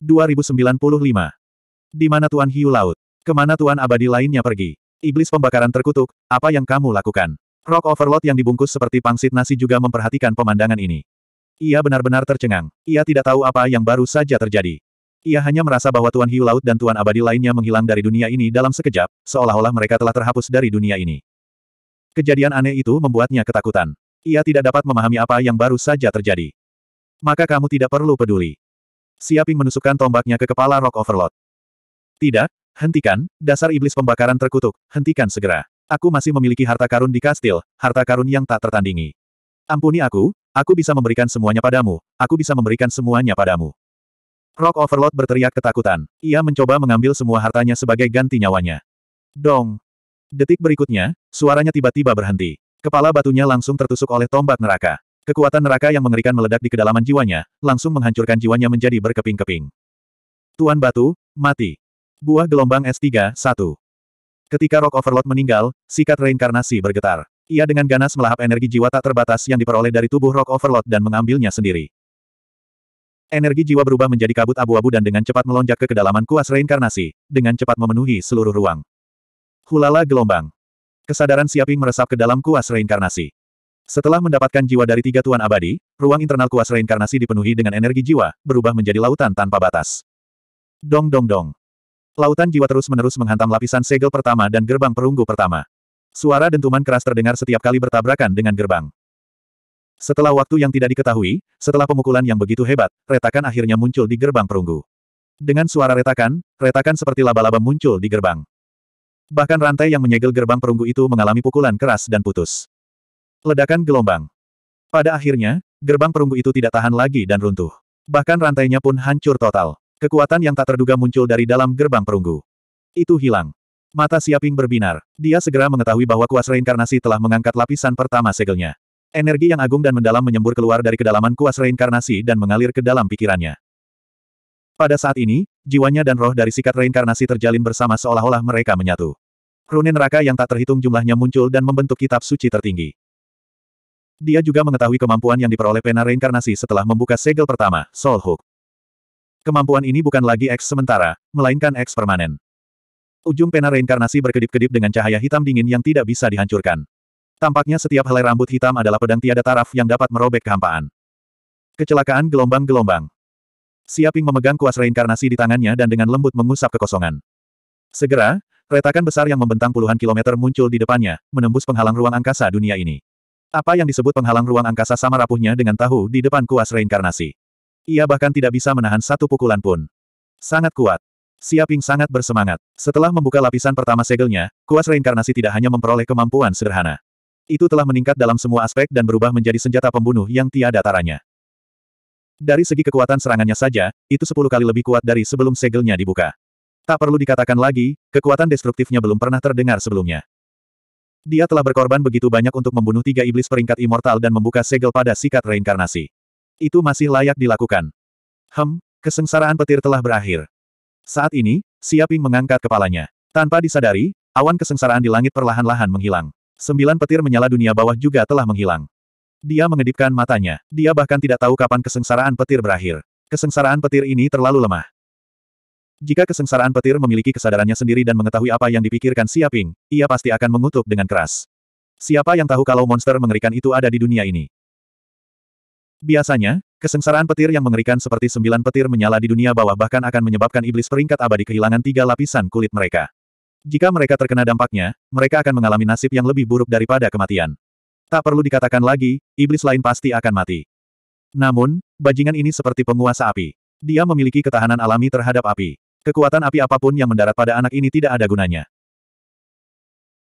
2095. Di mana Tuan Hiu Laut? Kemana Tuan Abadi lainnya pergi? Iblis pembakaran terkutuk, apa yang kamu lakukan? Rock Overload yang dibungkus seperti pangsit nasi juga memperhatikan pemandangan ini. Ia benar-benar tercengang. Ia tidak tahu apa yang baru saja terjadi. Ia hanya merasa bahwa Tuan Hiu Laut dan Tuan Abadi lainnya menghilang dari dunia ini dalam sekejap, seolah-olah mereka telah terhapus dari dunia ini. Kejadian aneh itu membuatnya ketakutan. Ia tidak dapat memahami apa yang baru saja terjadi. Maka kamu tidak perlu peduli. Siaping menusukkan tombaknya ke kepala Rock Overlord. Tidak, hentikan, dasar iblis pembakaran terkutuk, hentikan segera. Aku masih memiliki harta karun di kastil, harta karun yang tak tertandingi. Ampuni aku, aku bisa memberikan semuanya padamu, aku bisa memberikan semuanya padamu. Rock Overload berteriak ketakutan. Ia mencoba mengambil semua hartanya sebagai ganti nyawanya. Dong! Detik berikutnya, suaranya tiba-tiba berhenti. Kepala batunya langsung tertusuk oleh tombak neraka. Kekuatan neraka yang mengerikan meledak di kedalaman jiwanya, langsung menghancurkan jiwanya menjadi berkeping-keping. Tuan Batu, mati. Buah gelombang S3, 1. Ketika Rock Overload meninggal, sikat reinkarnasi bergetar. Ia dengan ganas melahap energi jiwa tak terbatas yang diperoleh dari tubuh Rock Overload dan mengambilnya sendiri. Energi jiwa berubah menjadi kabut abu-abu dan dengan cepat melonjak ke kedalaman kuas reinkarnasi, dengan cepat memenuhi seluruh ruang. Hulala gelombang. Kesadaran Siaping meresap ke dalam kuas reinkarnasi. Setelah mendapatkan jiwa dari tiga tuan abadi, ruang internal kuas reinkarnasi dipenuhi dengan energi jiwa, berubah menjadi lautan tanpa batas. Dong dong dong. Lautan jiwa terus-menerus menghantam lapisan segel pertama dan gerbang perunggu pertama. Suara dentuman keras terdengar setiap kali bertabrakan dengan gerbang. Setelah waktu yang tidak diketahui, setelah pemukulan yang begitu hebat, retakan akhirnya muncul di gerbang perunggu. Dengan suara retakan, retakan seperti laba-laba muncul di gerbang. Bahkan rantai yang menyegel gerbang perunggu itu mengalami pukulan keras dan putus. Ledakan gelombang. Pada akhirnya, gerbang perunggu itu tidak tahan lagi dan runtuh. Bahkan rantainya pun hancur total. Kekuatan yang tak terduga muncul dari dalam gerbang perunggu. Itu hilang. Mata Siaping berbinar. Dia segera mengetahui bahwa kuas reinkarnasi telah mengangkat lapisan pertama segelnya. Energi yang agung dan mendalam menyembur keluar dari kedalaman kuas reinkarnasi dan mengalir ke dalam pikirannya. Pada saat ini, jiwanya dan roh dari sikat reinkarnasi terjalin bersama seolah-olah mereka menyatu. Rune neraka yang tak terhitung jumlahnya muncul dan membentuk kitab suci tertinggi. Dia juga mengetahui kemampuan yang diperoleh pena reinkarnasi setelah membuka segel pertama, Soul Hook. Kemampuan ini bukan lagi X sementara, melainkan X permanen. Ujung pena reinkarnasi berkedip-kedip dengan cahaya hitam dingin yang tidak bisa dihancurkan. Tampaknya setiap helai rambut hitam adalah pedang tiada taraf yang dapat merobek kehampaan. Kecelakaan gelombang-gelombang. Siaping memegang kuas reinkarnasi di tangannya dan dengan lembut mengusap kekosongan. Segera, retakan besar yang membentang puluhan kilometer muncul di depannya, menembus penghalang ruang angkasa dunia ini. Apa yang disebut penghalang ruang angkasa sama rapuhnya dengan tahu di depan kuas reinkarnasi. Ia bahkan tidak bisa menahan satu pukulan pun. Sangat kuat. Siaping sangat bersemangat. Setelah membuka lapisan pertama segelnya, kuas reinkarnasi tidak hanya memperoleh kemampuan sederhana. Itu telah meningkat dalam semua aspek dan berubah menjadi senjata pembunuh yang tiada taranya. Dari segi kekuatan serangannya saja, itu sepuluh kali lebih kuat dari sebelum segelnya dibuka. Tak perlu dikatakan lagi, kekuatan destruktifnya belum pernah terdengar sebelumnya. Dia telah berkorban begitu banyak untuk membunuh tiga iblis peringkat immortal dan membuka segel pada sikat reinkarnasi. Itu masih layak dilakukan. Hem, kesengsaraan petir telah berakhir. Saat ini, Siaping mengangkat kepalanya. Tanpa disadari, awan kesengsaraan di langit perlahan-lahan menghilang. Sembilan petir menyala dunia bawah juga telah menghilang. Dia mengedipkan matanya. Dia bahkan tidak tahu kapan kesengsaraan petir berakhir. Kesengsaraan petir ini terlalu lemah. Jika kesengsaraan petir memiliki kesadarannya sendiri dan mengetahui apa yang dipikirkan Siaping, ia pasti akan mengutuk dengan keras. Siapa yang tahu kalau monster mengerikan itu ada di dunia ini? Biasanya, kesengsaraan petir yang mengerikan seperti sembilan petir menyala di dunia bawah bahkan akan menyebabkan iblis peringkat abadi kehilangan tiga lapisan kulit mereka. Jika mereka terkena dampaknya, mereka akan mengalami nasib yang lebih buruk daripada kematian. Tak perlu dikatakan lagi, iblis lain pasti akan mati. Namun, bajingan ini seperti penguasa api. Dia memiliki ketahanan alami terhadap api. Kekuatan api apapun yang mendarat pada anak ini tidak ada gunanya.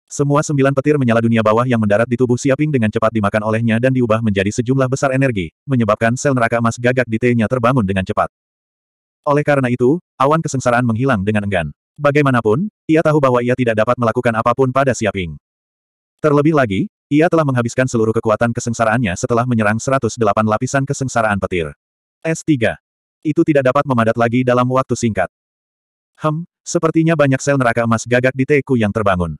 Semua sembilan petir menyala dunia bawah yang mendarat di tubuh Siaping dengan cepat dimakan olehnya dan diubah menjadi sejumlah besar energi, menyebabkan sel neraka emas gagak di T-nya terbangun dengan cepat. Oleh karena itu, awan kesengsaraan menghilang dengan enggan. Bagaimanapun, ia tahu bahwa ia tidak dapat melakukan apapun pada Siaping. Terlebih lagi, ia telah menghabiskan seluruh kekuatan kesengsaraannya setelah menyerang 108 lapisan kesengsaraan petir. S3. Itu tidak dapat memadat lagi dalam waktu singkat. Hem, sepertinya banyak sel neraka emas gagak di teku yang terbangun.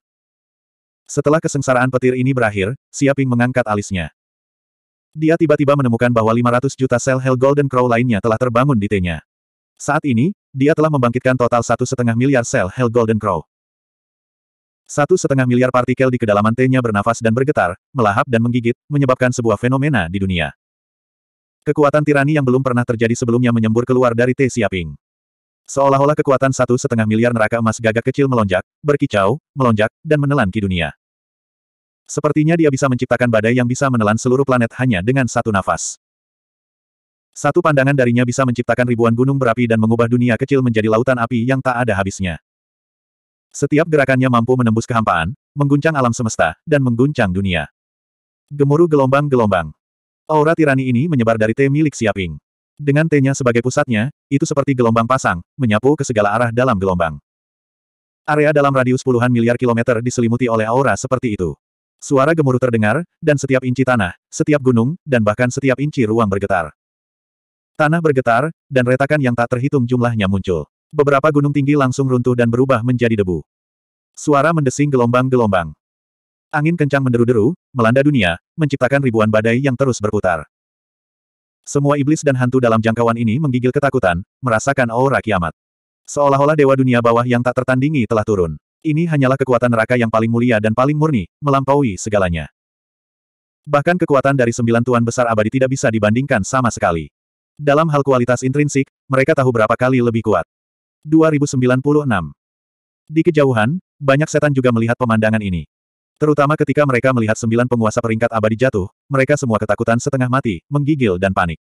Setelah kesengsaraan petir ini berakhir, Siaping mengangkat alisnya. Dia tiba-tiba menemukan bahwa 500 juta sel Hell Golden Crow lainnya telah terbangun di T-nya. Saat ini, dia telah membangkitkan total satu setengah miliar sel Hell Golden Crow. Satu setengah miliar partikel di kedalaman T-nya bernafas dan bergetar, melahap dan menggigit, menyebabkan sebuah fenomena di dunia. Kekuatan tirani yang belum pernah terjadi sebelumnya menyembur keluar dari T Siaping. Seolah-olah kekuatan satu setengah miliar neraka emas gagak kecil melonjak, berkicau, melonjak, dan menelan ki dunia. Sepertinya dia bisa menciptakan badai yang bisa menelan seluruh planet hanya dengan satu nafas. Satu pandangan darinya bisa menciptakan ribuan gunung berapi dan mengubah dunia kecil menjadi lautan api yang tak ada habisnya. Setiap gerakannya mampu menembus kehampaan, mengguncang alam semesta, dan mengguncang dunia. Gemuruh gelombang-gelombang. Aura tirani ini menyebar dari T milik Siaping. Dengan t sebagai pusatnya, itu seperti gelombang pasang, menyapu ke segala arah dalam gelombang. Area dalam radius puluhan miliar kilometer diselimuti oleh aura seperti itu. Suara gemuruh terdengar, dan setiap inci tanah, setiap gunung, dan bahkan setiap inci ruang bergetar. Tanah bergetar, dan retakan yang tak terhitung jumlahnya muncul. Beberapa gunung tinggi langsung runtuh dan berubah menjadi debu. Suara mendesing gelombang-gelombang. Angin kencang menderu-deru, melanda dunia, menciptakan ribuan badai yang terus berputar. Semua iblis dan hantu dalam jangkauan ini menggigil ketakutan, merasakan aura kiamat. Seolah-olah dewa dunia bawah yang tak tertandingi telah turun. Ini hanyalah kekuatan neraka yang paling mulia dan paling murni, melampaui segalanya. Bahkan kekuatan dari sembilan tuan besar abadi tidak bisa dibandingkan sama sekali. Dalam hal kualitas intrinsik, mereka tahu berapa kali lebih kuat. 2096. Di kejauhan, banyak setan juga melihat pemandangan ini. Terutama ketika mereka melihat sembilan penguasa peringkat abadi jatuh, mereka semua ketakutan setengah mati, menggigil dan panik.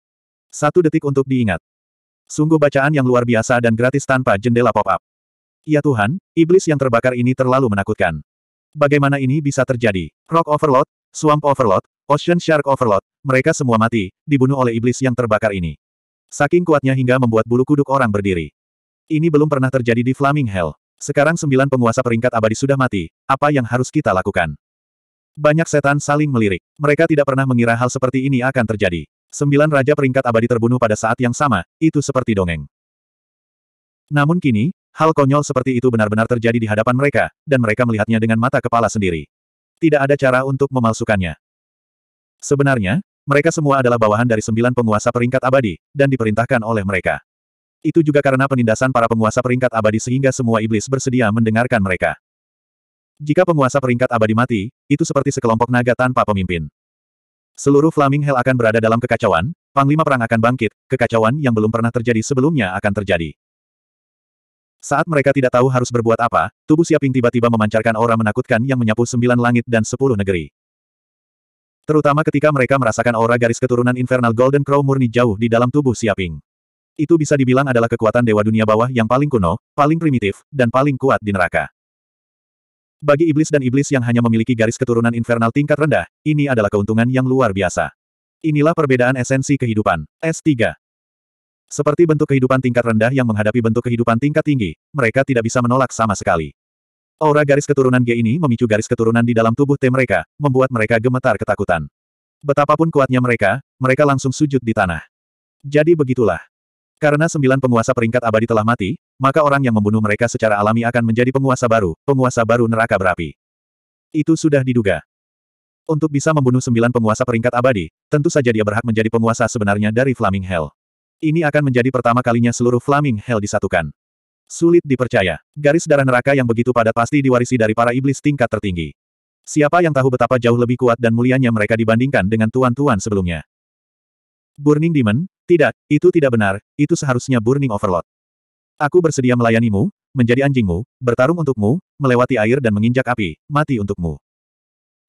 Satu detik untuk diingat. Sungguh bacaan yang luar biasa dan gratis tanpa jendela pop-up. Ya Tuhan, iblis yang terbakar ini terlalu menakutkan. Bagaimana ini bisa terjadi? Rock Overload, Swamp Overload, Ocean Shark Overload, mereka semua mati, dibunuh oleh iblis yang terbakar ini. Saking kuatnya hingga membuat bulu kuduk orang berdiri. Ini belum pernah terjadi di Flaming Hell. Sekarang sembilan penguasa peringkat abadi sudah mati, apa yang harus kita lakukan? Banyak setan saling melirik. Mereka tidak pernah mengira hal seperti ini akan terjadi. Sembilan raja peringkat abadi terbunuh pada saat yang sama, itu seperti dongeng. Namun kini, hal konyol seperti itu benar-benar terjadi di hadapan mereka, dan mereka melihatnya dengan mata kepala sendiri. Tidak ada cara untuk memalsukannya. Sebenarnya, mereka semua adalah bawahan dari sembilan penguasa peringkat abadi, dan diperintahkan oleh mereka. Itu juga karena penindasan para penguasa peringkat abadi sehingga semua iblis bersedia mendengarkan mereka. Jika penguasa peringkat abadi mati, itu seperti sekelompok naga tanpa pemimpin. Seluruh Flaming Hell akan berada dalam kekacauan, Panglima Perang akan bangkit, kekacauan yang belum pernah terjadi sebelumnya akan terjadi. Saat mereka tidak tahu harus berbuat apa, tubuh Siaping tiba-tiba memancarkan aura menakutkan yang menyapu sembilan langit dan sepuluh negeri. Terutama ketika mereka merasakan aura garis keturunan Infernal Golden Crow murni jauh di dalam tubuh Siaping. Itu bisa dibilang adalah kekuatan dewa dunia bawah yang paling kuno, paling primitif, dan paling kuat di neraka. Bagi iblis dan iblis yang hanya memiliki garis keturunan infernal tingkat rendah, ini adalah keuntungan yang luar biasa. Inilah perbedaan esensi kehidupan. S3. Seperti bentuk kehidupan tingkat rendah yang menghadapi bentuk kehidupan tingkat tinggi, mereka tidak bisa menolak sama sekali. Aura garis keturunan G ini memicu garis keturunan di dalam tubuh T mereka, membuat mereka gemetar ketakutan. Betapapun kuatnya mereka, mereka langsung sujud di tanah. Jadi begitulah. Karena sembilan penguasa peringkat abadi telah mati, maka orang yang membunuh mereka secara alami akan menjadi penguasa baru, penguasa baru neraka berapi. Itu sudah diduga. Untuk bisa membunuh sembilan penguasa peringkat abadi, tentu saja dia berhak menjadi penguasa sebenarnya dari Flaming Hell. Ini akan menjadi pertama kalinya seluruh Flaming Hell disatukan. Sulit dipercaya. Garis darah neraka yang begitu padat pasti diwarisi dari para iblis tingkat tertinggi. Siapa yang tahu betapa jauh lebih kuat dan mulianya mereka dibandingkan dengan tuan-tuan sebelumnya? Burning Demon? Tidak, itu tidak benar, itu seharusnya Burning Overlord. Aku bersedia melayanimu, menjadi anjingmu, bertarung untukmu, melewati air dan menginjak api, mati untukmu.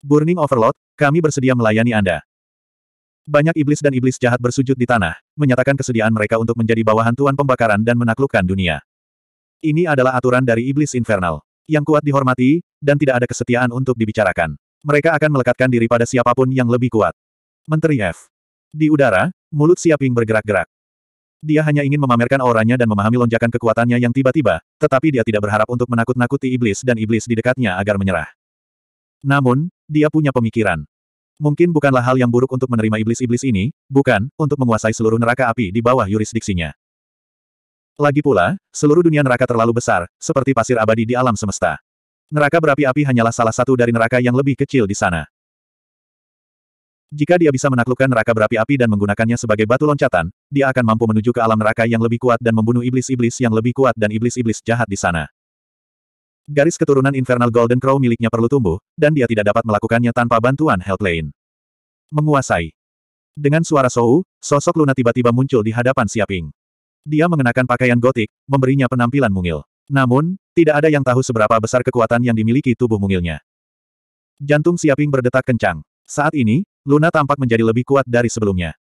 Burning Overlord, kami bersedia melayani Anda. Banyak iblis dan iblis jahat bersujud di tanah, menyatakan kesediaan mereka untuk menjadi bawahan Tuan Pembakaran dan menaklukkan dunia. Ini adalah aturan dari iblis infernal. Yang kuat dihormati, dan tidak ada kesetiaan untuk dibicarakan. Mereka akan melekatkan diri pada siapapun yang lebih kuat. Menteri F. Di udara, mulut Siaping bergerak-gerak. Dia hanya ingin memamerkan auranya dan memahami lonjakan kekuatannya yang tiba-tiba, tetapi dia tidak berharap untuk menakut-nakuti iblis dan iblis di dekatnya agar menyerah. Namun, dia punya pemikiran. Mungkin bukanlah hal yang buruk untuk menerima iblis-iblis ini, bukan, untuk menguasai seluruh neraka api di bawah yurisdiksinya. Lagi pula, seluruh dunia neraka terlalu besar, seperti pasir abadi di alam semesta. Neraka berapi-api hanyalah salah satu dari neraka yang lebih kecil di sana. Jika dia bisa menaklukkan neraka berapi-api dan menggunakannya sebagai batu loncatan, dia akan mampu menuju ke alam neraka yang lebih kuat dan membunuh iblis-iblis yang lebih kuat dan iblis-iblis jahat di sana. Garis keturunan Infernal Golden Crow miliknya perlu tumbuh, dan dia tidak dapat melakukannya tanpa bantuan Hellplane. Menguasai. Dengan suara Sou, sosok Luna tiba-tiba muncul di hadapan Siaping. Dia mengenakan pakaian gotik, memberinya penampilan mungil. Namun, tidak ada yang tahu seberapa besar kekuatan yang dimiliki tubuh mungilnya. Jantung Siaping berdetak kencang. Saat ini, Luna tampak menjadi lebih kuat dari sebelumnya.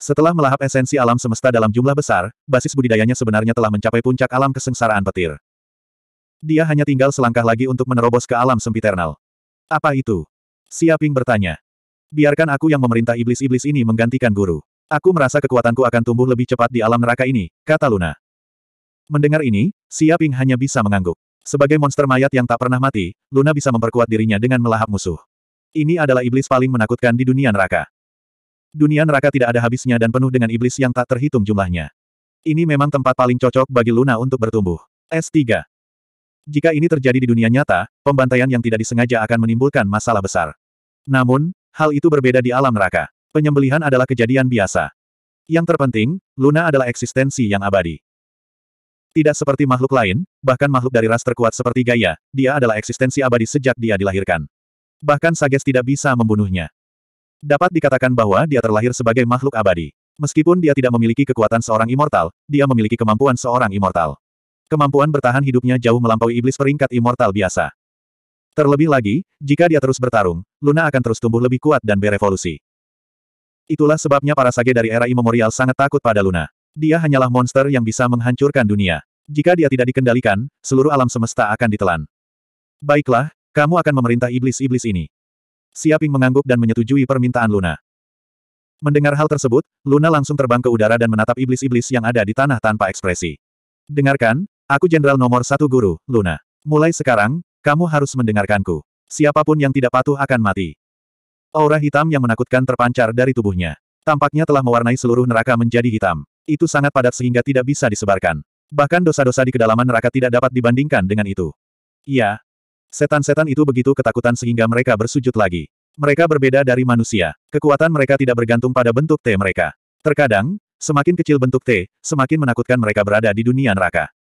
Setelah melahap esensi alam semesta dalam jumlah besar, basis budidayanya sebenarnya telah mencapai puncak alam kesengsaraan petir. Dia hanya tinggal selangkah lagi untuk menerobos ke alam sempiternal. Apa itu? Siaping bertanya. Biarkan aku yang memerintah iblis-iblis ini menggantikan guru. Aku merasa kekuatanku akan tumbuh lebih cepat di alam neraka ini, kata Luna. Mendengar ini, Siaping hanya bisa mengangguk. Sebagai monster mayat yang tak pernah mati, Luna bisa memperkuat dirinya dengan melahap musuh. Ini adalah iblis paling menakutkan di dunia neraka. Dunia neraka tidak ada habisnya dan penuh dengan iblis yang tak terhitung jumlahnya. Ini memang tempat paling cocok bagi Luna untuk bertumbuh. S3. Jika ini terjadi di dunia nyata, pembantaian yang tidak disengaja akan menimbulkan masalah besar. Namun, hal itu berbeda di alam neraka. Penyembelihan adalah kejadian biasa. Yang terpenting, Luna adalah eksistensi yang abadi. Tidak seperti makhluk lain, bahkan makhluk dari ras terkuat seperti Gaia, dia adalah eksistensi abadi sejak dia dilahirkan. Bahkan Sages tidak bisa membunuhnya. Dapat dikatakan bahwa dia terlahir sebagai makhluk abadi. Meskipun dia tidak memiliki kekuatan seorang immortal, dia memiliki kemampuan seorang immortal. Kemampuan bertahan hidupnya jauh melampaui iblis peringkat immortal biasa. Terlebih lagi, jika dia terus bertarung, Luna akan terus tumbuh lebih kuat dan berevolusi. Itulah sebabnya para sage dari era imemorial sangat takut pada Luna. Dia hanyalah monster yang bisa menghancurkan dunia. Jika dia tidak dikendalikan, seluruh alam semesta akan ditelan. Baiklah, kamu akan memerintah iblis-iblis ini. Siaping mengangguk dan menyetujui permintaan Luna. Mendengar hal tersebut, Luna langsung terbang ke udara dan menatap iblis-iblis yang ada di tanah tanpa ekspresi. Dengarkan, aku jenderal nomor satu guru, Luna. Mulai sekarang, kamu harus mendengarkanku. Siapapun yang tidak patuh akan mati. Aura hitam yang menakutkan terpancar dari tubuhnya. Tampaknya telah mewarnai seluruh neraka menjadi hitam. Itu sangat padat sehingga tidak bisa disebarkan. Bahkan dosa-dosa di kedalaman neraka tidak dapat dibandingkan dengan itu. Iya. Setan-setan itu begitu ketakutan sehingga mereka bersujud lagi. Mereka berbeda dari manusia. Kekuatan mereka tidak bergantung pada bentuk T mereka. Terkadang, semakin kecil bentuk T, semakin menakutkan mereka berada di dunia neraka.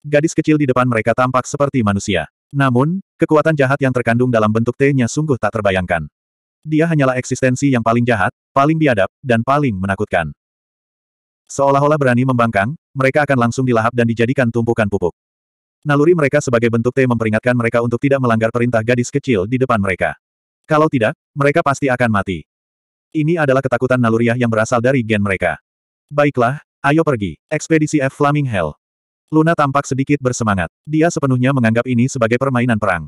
Gadis kecil di depan mereka tampak seperti manusia. Namun, kekuatan jahat yang terkandung dalam bentuk T-nya sungguh tak terbayangkan. Dia hanyalah eksistensi yang paling jahat, paling biadab, dan paling menakutkan. Seolah-olah berani membangkang, mereka akan langsung dilahap dan dijadikan tumpukan pupuk. Naluri mereka sebagai bentuk T memperingatkan mereka untuk tidak melanggar perintah gadis kecil di depan mereka. Kalau tidak, mereka pasti akan mati. Ini adalah ketakutan naluriah yang berasal dari gen mereka. Baiklah, ayo pergi. Ekspedisi F Flaming Hell. Luna tampak sedikit bersemangat. Dia sepenuhnya menganggap ini sebagai permainan perang.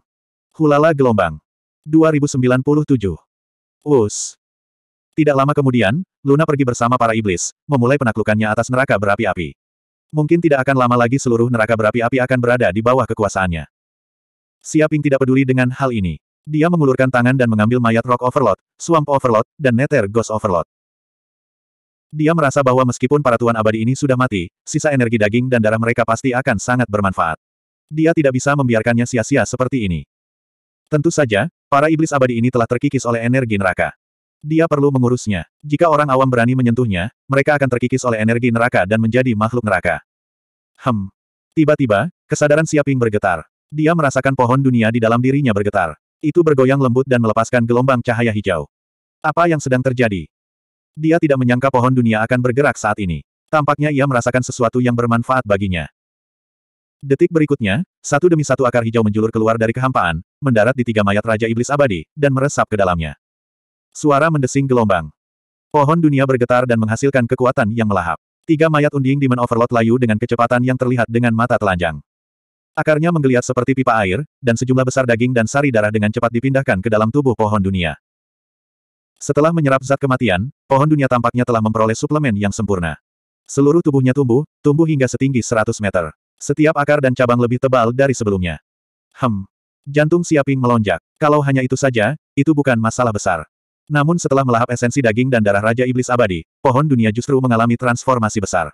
Hulala Gelombang. 2097 Us. Tidak lama kemudian, Luna pergi bersama para iblis, memulai penaklukannya atas neraka berapi-api. Mungkin tidak akan lama lagi seluruh neraka berapi-api akan berada di bawah kekuasaannya. Siaping tidak peduli dengan hal ini. Dia mengulurkan tangan dan mengambil mayat Rock Overlord, Swamp Overlord, dan Nether Ghost Overlord. Dia merasa bahwa meskipun para tuan abadi ini sudah mati, sisa energi daging dan darah mereka pasti akan sangat bermanfaat. Dia tidak bisa membiarkannya sia-sia seperti ini. Tentu saja, Para iblis abadi ini telah terkikis oleh energi neraka. Dia perlu mengurusnya. Jika orang awam berani menyentuhnya, mereka akan terkikis oleh energi neraka dan menjadi makhluk neraka. Hem. Tiba-tiba, kesadaran Siaping bergetar. Dia merasakan pohon dunia di dalam dirinya bergetar. Itu bergoyang lembut dan melepaskan gelombang cahaya hijau. Apa yang sedang terjadi? Dia tidak menyangka pohon dunia akan bergerak saat ini. Tampaknya ia merasakan sesuatu yang bermanfaat baginya. Detik berikutnya, satu demi satu akar hijau menjulur keluar dari kehampaan, mendarat di tiga mayat Raja Iblis Abadi, dan meresap ke dalamnya. Suara mendesing gelombang. Pohon dunia bergetar dan menghasilkan kekuatan yang melahap. Tiga mayat unding Demon Overlord layu dengan kecepatan yang terlihat dengan mata telanjang. Akarnya menggeliat seperti pipa air, dan sejumlah besar daging dan sari darah dengan cepat dipindahkan ke dalam tubuh pohon dunia. Setelah menyerap zat kematian, pohon dunia tampaknya telah memperoleh suplemen yang sempurna. Seluruh tubuhnya tumbuh, tumbuh hingga setinggi 100 meter. Setiap akar dan cabang lebih tebal dari sebelumnya. Hem. Jantung Siaping melonjak. Kalau hanya itu saja, itu bukan masalah besar. Namun setelah melahap esensi daging dan darah Raja Iblis Abadi, pohon dunia justru mengalami transformasi besar.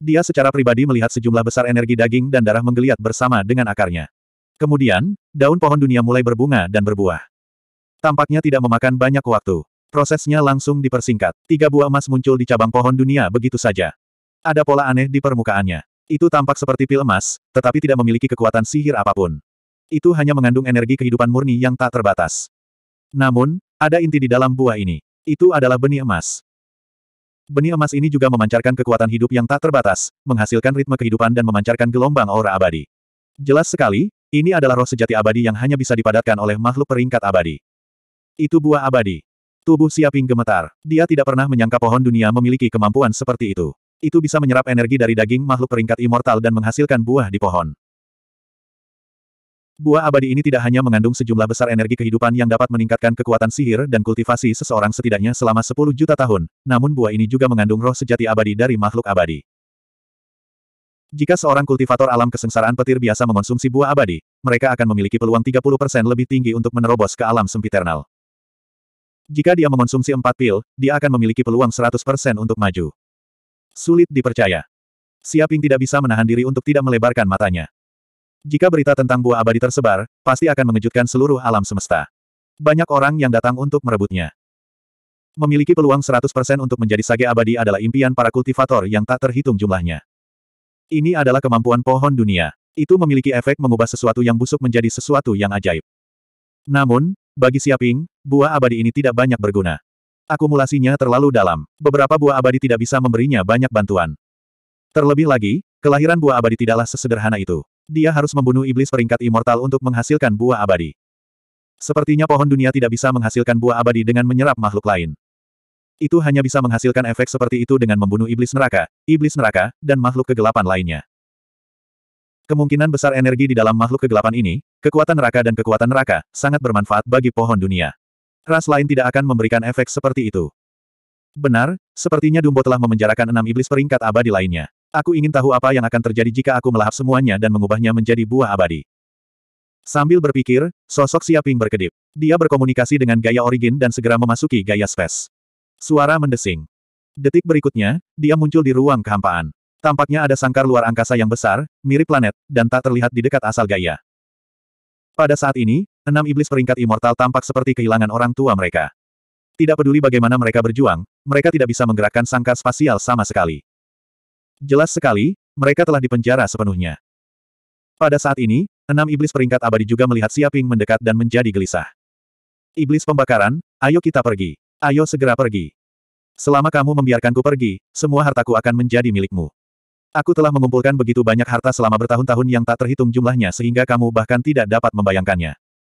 Dia secara pribadi melihat sejumlah besar energi daging dan darah menggeliat bersama dengan akarnya. Kemudian, daun pohon dunia mulai berbunga dan berbuah. Tampaknya tidak memakan banyak waktu. Prosesnya langsung dipersingkat. Tiga buah emas muncul di cabang pohon dunia begitu saja. Ada pola aneh di permukaannya. Itu tampak seperti pil emas, tetapi tidak memiliki kekuatan sihir apapun. Itu hanya mengandung energi kehidupan murni yang tak terbatas. Namun, ada inti di dalam buah ini. Itu adalah benih emas. Benih emas ini juga memancarkan kekuatan hidup yang tak terbatas, menghasilkan ritme kehidupan dan memancarkan gelombang aura abadi. Jelas sekali, ini adalah roh sejati abadi yang hanya bisa dipadatkan oleh makhluk peringkat abadi. Itu buah abadi. Tubuh Siaping gemetar. Dia tidak pernah menyangka pohon dunia memiliki kemampuan seperti itu. Itu bisa menyerap energi dari daging makhluk peringkat immortal dan menghasilkan buah di pohon. Buah abadi ini tidak hanya mengandung sejumlah besar energi kehidupan yang dapat meningkatkan kekuatan sihir dan kultivasi seseorang setidaknya selama 10 juta tahun, namun buah ini juga mengandung roh sejati abadi dari makhluk abadi. Jika seorang kultivator alam kesengsaraan petir biasa mengonsumsi buah abadi, mereka akan memiliki peluang 30% lebih tinggi untuk menerobos ke alam sempiternal. Jika dia mengonsumsi empat pil, dia akan memiliki peluang 100% untuk maju. Sulit dipercaya. Siaping tidak bisa menahan diri untuk tidak melebarkan matanya. Jika berita tentang buah abadi tersebar, pasti akan mengejutkan seluruh alam semesta. Banyak orang yang datang untuk merebutnya. Memiliki peluang 100% untuk menjadi sage abadi adalah impian para kultivator yang tak terhitung jumlahnya. Ini adalah kemampuan pohon dunia. Itu memiliki efek mengubah sesuatu yang busuk menjadi sesuatu yang ajaib. Namun, bagi Siaping, buah abadi ini tidak banyak berguna. Akumulasinya terlalu dalam. Beberapa buah abadi tidak bisa memberinya banyak bantuan. Terlebih lagi, kelahiran buah abadi tidaklah sesederhana itu. Dia harus membunuh iblis peringkat immortal untuk menghasilkan buah abadi. Sepertinya pohon dunia tidak bisa menghasilkan buah abadi dengan menyerap makhluk lain. Itu hanya bisa menghasilkan efek seperti itu dengan membunuh iblis neraka, iblis neraka, dan makhluk kegelapan lainnya. Kemungkinan besar energi di dalam makhluk kegelapan ini, kekuatan neraka dan kekuatan neraka, sangat bermanfaat bagi pohon dunia ras lain tidak akan memberikan efek seperti itu. Benar, sepertinya Dumbo telah memenjarakan enam iblis peringkat abadi lainnya. Aku ingin tahu apa yang akan terjadi jika aku melahap semuanya dan mengubahnya menjadi buah abadi. Sambil berpikir, sosok Siaping berkedip. Dia berkomunikasi dengan gaya origin dan segera memasuki gaya space. Suara mendesing. Detik berikutnya, dia muncul di ruang kehampaan. Tampaknya ada sangkar luar angkasa yang besar, mirip planet, dan tak terlihat di dekat asal gaya. Pada saat ini, enam iblis peringkat immortal tampak seperti kehilangan orang tua mereka. Tidak peduli bagaimana mereka berjuang, mereka tidak bisa menggerakkan sangka spasial sama sekali. Jelas sekali, mereka telah dipenjara sepenuhnya. Pada saat ini, enam iblis peringkat abadi juga melihat Siaping mendekat dan menjadi gelisah. Iblis pembakaran, ayo kita pergi. Ayo segera pergi. Selama kamu membiarkanku pergi, semua hartaku akan menjadi milikmu. Aku telah mengumpulkan begitu banyak harta selama bertahun-tahun yang tak terhitung jumlahnya sehingga kamu bahkan tidak dapat membayangkannya.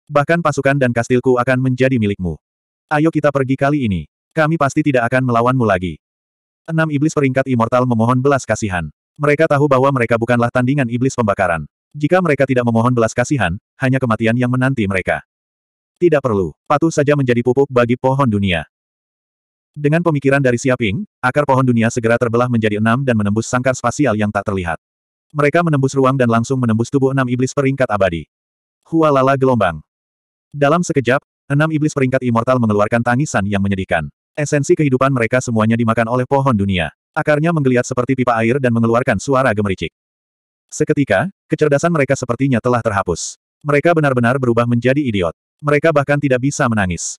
Bahkan pasukan dan kastilku akan menjadi milikmu. Ayo kita pergi kali ini. Kami pasti tidak akan melawanmu lagi. Enam iblis peringkat immortal memohon belas kasihan. Mereka tahu bahwa mereka bukanlah tandingan iblis pembakaran. Jika mereka tidak memohon belas kasihan, hanya kematian yang menanti mereka. Tidak perlu, patuh saja menjadi pupuk bagi pohon dunia. Dengan pemikiran dari Siaping, akar pohon dunia segera terbelah menjadi enam dan menembus sangkar spasial yang tak terlihat. Mereka menembus ruang dan langsung menembus tubuh enam iblis peringkat abadi. Hualala gelombang. Dalam sekejap, enam iblis peringkat immortal mengeluarkan tangisan yang menyedihkan. Esensi kehidupan mereka semuanya dimakan oleh pohon dunia. Akarnya menggeliat seperti pipa air dan mengeluarkan suara gemericik. Seketika, kecerdasan mereka sepertinya telah terhapus. Mereka benar-benar berubah menjadi idiot. Mereka bahkan tidak bisa menangis.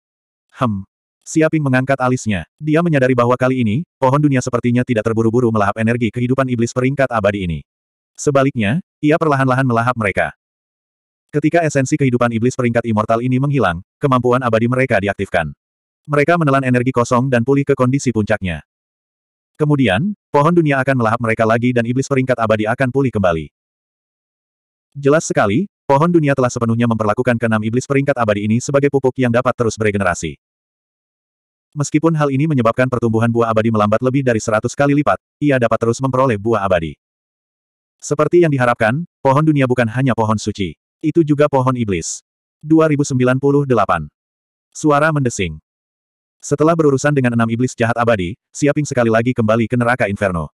Hem. Siaping mengangkat alisnya. Dia menyadari bahwa kali ini, pohon dunia sepertinya tidak terburu-buru melahap energi kehidupan iblis peringkat abadi ini. Sebaliknya, ia perlahan-lahan melahap mereka. Ketika esensi kehidupan iblis peringkat immortal ini menghilang, kemampuan abadi mereka diaktifkan. Mereka menelan energi kosong dan pulih ke kondisi puncaknya. Kemudian, pohon dunia akan melahap mereka lagi dan iblis peringkat abadi akan pulih kembali. Jelas sekali, pohon dunia telah sepenuhnya memperlakukan keenam iblis peringkat abadi ini sebagai pupuk yang dapat terus beregenerasi. Meskipun hal ini menyebabkan pertumbuhan buah abadi melambat lebih dari seratus kali lipat, ia dapat terus memperoleh buah abadi. Seperti yang diharapkan, pohon dunia bukan hanya pohon suci. Itu juga pohon iblis. 2098. Suara mendesing. Setelah berurusan dengan enam iblis jahat abadi, Siaping sekali lagi kembali ke neraka Inferno.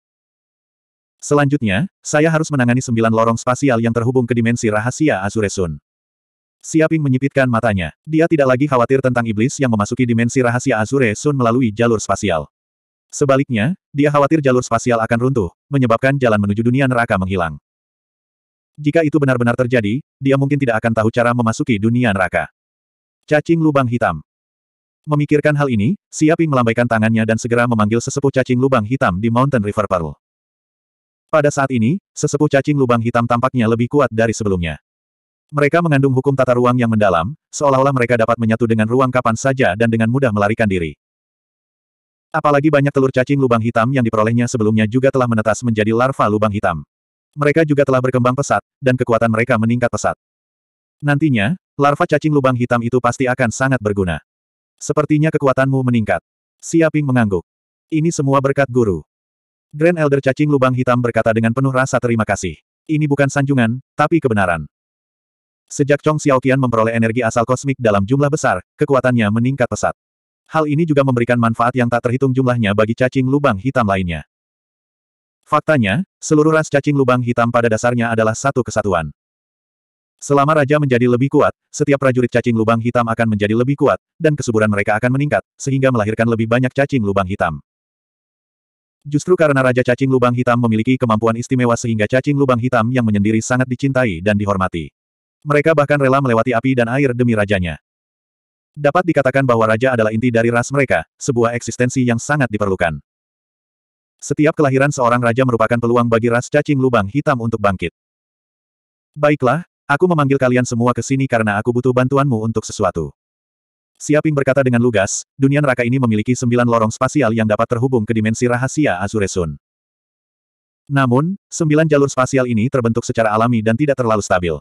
Selanjutnya, saya harus menangani sembilan lorong spasial yang terhubung ke dimensi rahasia Azure Siaping menyipitkan matanya. Dia tidak lagi khawatir tentang iblis yang memasuki dimensi rahasia Azure Sun melalui jalur spasial. Sebaliknya, dia khawatir jalur spasial akan runtuh, menyebabkan jalan menuju dunia neraka menghilang. Jika itu benar-benar terjadi, dia mungkin tidak akan tahu cara memasuki dunia neraka. Cacing lubang hitam. Memikirkan hal ini, Siaping melambaikan tangannya dan segera memanggil sesepuh cacing lubang hitam di Mountain River Pearl. Pada saat ini, sesepuh cacing lubang hitam tampaknya lebih kuat dari sebelumnya. Mereka mengandung hukum tata ruang yang mendalam, seolah-olah mereka dapat menyatu dengan ruang kapan saja dan dengan mudah melarikan diri. Apalagi banyak telur cacing lubang hitam yang diperolehnya sebelumnya juga telah menetas menjadi larva lubang hitam. Mereka juga telah berkembang pesat, dan kekuatan mereka meningkat pesat. Nantinya, larva cacing lubang hitam itu pasti akan sangat berguna. Sepertinya kekuatanmu meningkat. Siaping mengangguk. Ini semua berkat guru. Grand Elder cacing lubang hitam berkata dengan penuh rasa terima kasih. Ini bukan sanjungan, tapi kebenaran. Sejak Chong Xiaoqian memperoleh energi asal kosmik dalam jumlah besar, kekuatannya meningkat pesat. Hal ini juga memberikan manfaat yang tak terhitung jumlahnya bagi cacing lubang hitam lainnya. Faktanya, seluruh ras cacing lubang hitam pada dasarnya adalah satu kesatuan. Selama raja menjadi lebih kuat, setiap prajurit cacing lubang hitam akan menjadi lebih kuat, dan kesuburan mereka akan meningkat, sehingga melahirkan lebih banyak cacing lubang hitam. Justru karena Raja Cacing Lubang Hitam memiliki kemampuan istimewa sehingga cacing lubang hitam yang menyendiri sangat dicintai dan dihormati. Mereka bahkan rela melewati api dan air demi rajanya. Dapat dikatakan bahwa raja adalah inti dari ras mereka, sebuah eksistensi yang sangat diperlukan. Setiap kelahiran seorang raja merupakan peluang bagi ras cacing lubang hitam untuk bangkit. Baiklah, aku memanggil kalian semua ke sini karena aku butuh bantuanmu untuk sesuatu. Siaping berkata dengan lugas, dunia neraka ini memiliki sembilan lorong spasial yang dapat terhubung ke dimensi rahasia Azure Sun. Namun, sembilan jalur spasial ini terbentuk secara alami dan tidak terlalu stabil.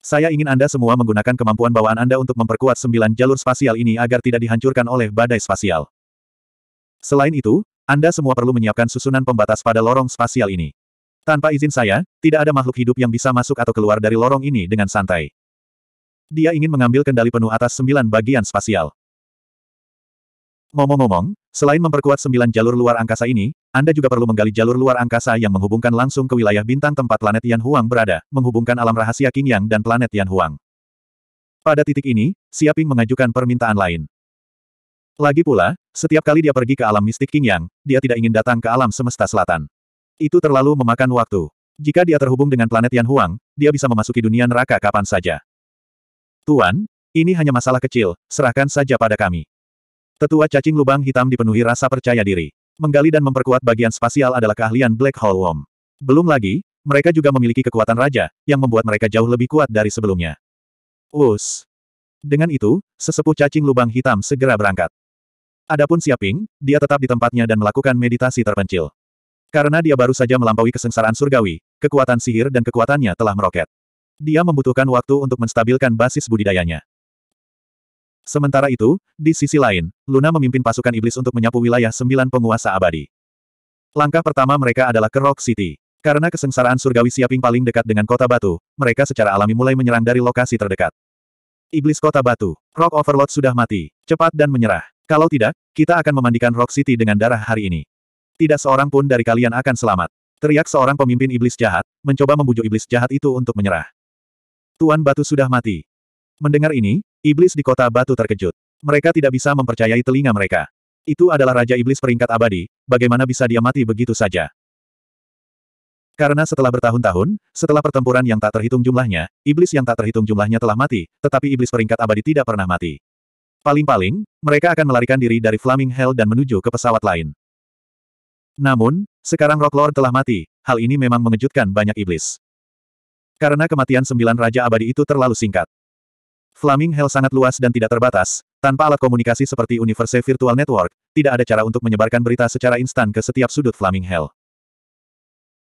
Saya ingin Anda semua menggunakan kemampuan bawaan Anda untuk memperkuat sembilan jalur spasial ini agar tidak dihancurkan oleh badai spasial. Selain itu, anda semua perlu menyiapkan susunan pembatas pada lorong spasial ini. Tanpa izin saya, tidak ada makhluk hidup yang bisa masuk atau keluar dari lorong ini dengan santai. Dia ingin mengambil kendali penuh atas sembilan bagian spasial. Ngomong-ngomong, selain memperkuat sembilan jalur luar angkasa ini, Anda juga perlu menggali jalur luar angkasa yang menghubungkan langsung ke wilayah bintang tempat planet Yan Huang berada, menghubungkan alam rahasia King Yang dan planet Yan Huang. Pada titik ini, Siaping mengajukan permintaan lain. Lagi pula, setiap kali dia pergi ke alam mistik King Yang, dia tidak ingin datang ke alam semesta selatan. Itu terlalu memakan waktu. Jika dia terhubung dengan planet Yan Huang, dia bisa memasuki dunia neraka kapan saja. Tuan, ini hanya masalah kecil, serahkan saja pada kami. Tetua cacing lubang hitam dipenuhi rasa percaya diri. Menggali dan memperkuat bagian spasial adalah keahlian Black Hole Worm. Belum lagi, mereka juga memiliki kekuatan raja, yang membuat mereka jauh lebih kuat dari sebelumnya. Us. Dengan itu, sesepuh cacing lubang hitam segera berangkat. Adapun Siaping, dia tetap di tempatnya dan melakukan meditasi terpencil. Karena dia baru saja melampaui kesengsaraan surgawi, kekuatan sihir dan kekuatannya telah meroket. Dia membutuhkan waktu untuk menstabilkan basis budidayanya. Sementara itu, di sisi lain, Luna memimpin pasukan iblis untuk menyapu wilayah sembilan penguasa abadi. Langkah pertama mereka adalah ke Rock City. Karena kesengsaraan surgawi Siaping paling dekat dengan kota batu, mereka secara alami mulai menyerang dari lokasi terdekat. Iblis kota batu. Rock Overlord sudah mati. Cepat dan menyerah. Kalau tidak, kita akan memandikan Rock City dengan darah hari ini. Tidak seorang pun dari kalian akan selamat. Teriak seorang pemimpin iblis jahat, mencoba membujuk iblis jahat itu untuk menyerah. Tuan Batu sudah mati. Mendengar ini, iblis di kota Batu terkejut. Mereka tidak bisa mempercayai telinga mereka. Itu adalah Raja Iblis peringkat abadi, bagaimana bisa dia mati begitu saja? Karena setelah bertahun-tahun, setelah pertempuran yang tak terhitung jumlahnya, iblis yang tak terhitung jumlahnya telah mati, tetapi iblis peringkat abadi tidak pernah mati. Paling-paling, mereka akan melarikan diri dari Flaming Hell dan menuju ke pesawat lain. Namun, sekarang Rock Lord telah mati, hal ini memang mengejutkan banyak iblis. Karena kematian sembilan Raja Abadi itu terlalu singkat. Flaming Hell sangat luas dan tidak terbatas, tanpa alat komunikasi seperti Universe Virtual Network, tidak ada cara untuk menyebarkan berita secara instan ke setiap sudut Flaming Hell.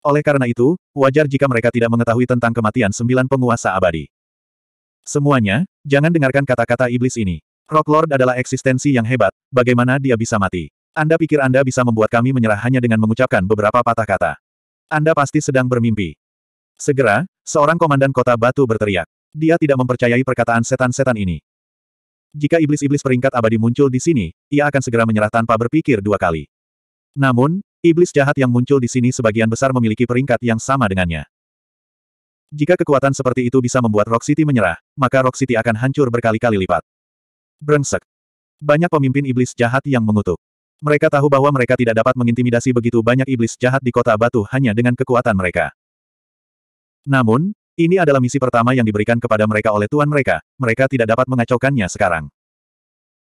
Oleh karena itu, wajar jika mereka tidak mengetahui tentang kematian sembilan penguasa abadi. Semuanya, jangan dengarkan kata-kata iblis ini. Rock Lord adalah eksistensi yang hebat, bagaimana dia bisa mati? Anda pikir Anda bisa membuat kami menyerah hanya dengan mengucapkan beberapa patah kata. Anda pasti sedang bermimpi. Segera, seorang komandan kota batu berteriak. Dia tidak mempercayai perkataan setan-setan ini. Jika iblis-iblis peringkat abadi muncul di sini, ia akan segera menyerah tanpa berpikir dua kali. Namun, iblis jahat yang muncul di sini sebagian besar memiliki peringkat yang sama dengannya. Jika kekuatan seperti itu bisa membuat Rock City menyerah, maka Rock City akan hancur berkali-kali lipat. Brengsek. Banyak pemimpin iblis jahat yang mengutuk. Mereka tahu bahwa mereka tidak dapat mengintimidasi begitu banyak iblis jahat di kota batu hanya dengan kekuatan mereka. Namun, ini adalah misi pertama yang diberikan kepada mereka oleh tuan mereka, mereka tidak dapat mengacaukannya sekarang.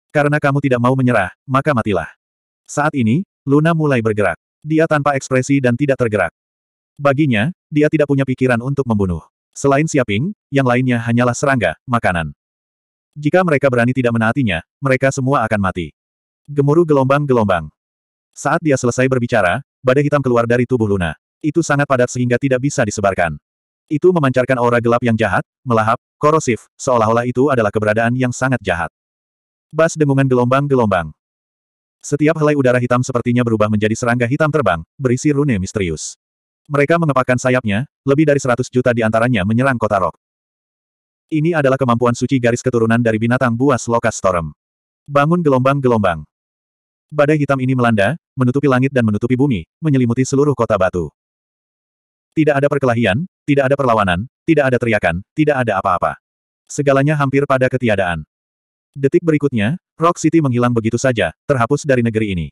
Karena kamu tidak mau menyerah, maka matilah. Saat ini, Luna mulai bergerak. Dia tanpa ekspresi dan tidak tergerak. Baginya, dia tidak punya pikiran untuk membunuh. Selain Siaping, yang lainnya hanyalah serangga, makanan. Jika mereka berani tidak menaatinya, mereka semua akan mati. Gemuruh gelombang-gelombang. Saat dia selesai berbicara, badai hitam keluar dari tubuh Luna. Itu sangat padat sehingga tidak bisa disebarkan. Itu memancarkan aura gelap yang jahat, melahap, korosif, seolah-olah itu adalah keberadaan yang sangat jahat. Bas dengungan gelombang-gelombang. Setiap helai udara hitam sepertinya berubah menjadi serangga hitam terbang, berisi rune misterius. Mereka mengepakkan sayapnya, lebih dari seratus juta di antaranya menyerang kota Rock. Ini adalah kemampuan suci garis keturunan dari binatang buas lokas storm. Bangun gelombang-gelombang. Badai hitam ini melanda, menutupi langit dan menutupi bumi, menyelimuti seluruh kota batu. Tidak ada perkelahian, tidak ada perlawanan, tidak ada teriakan, tidak ada apa-apa. Segalanya hampir pada ketiadaan. Detik berikutnya, Rock City menghilang begitu saja, terhapus dari negeri ini.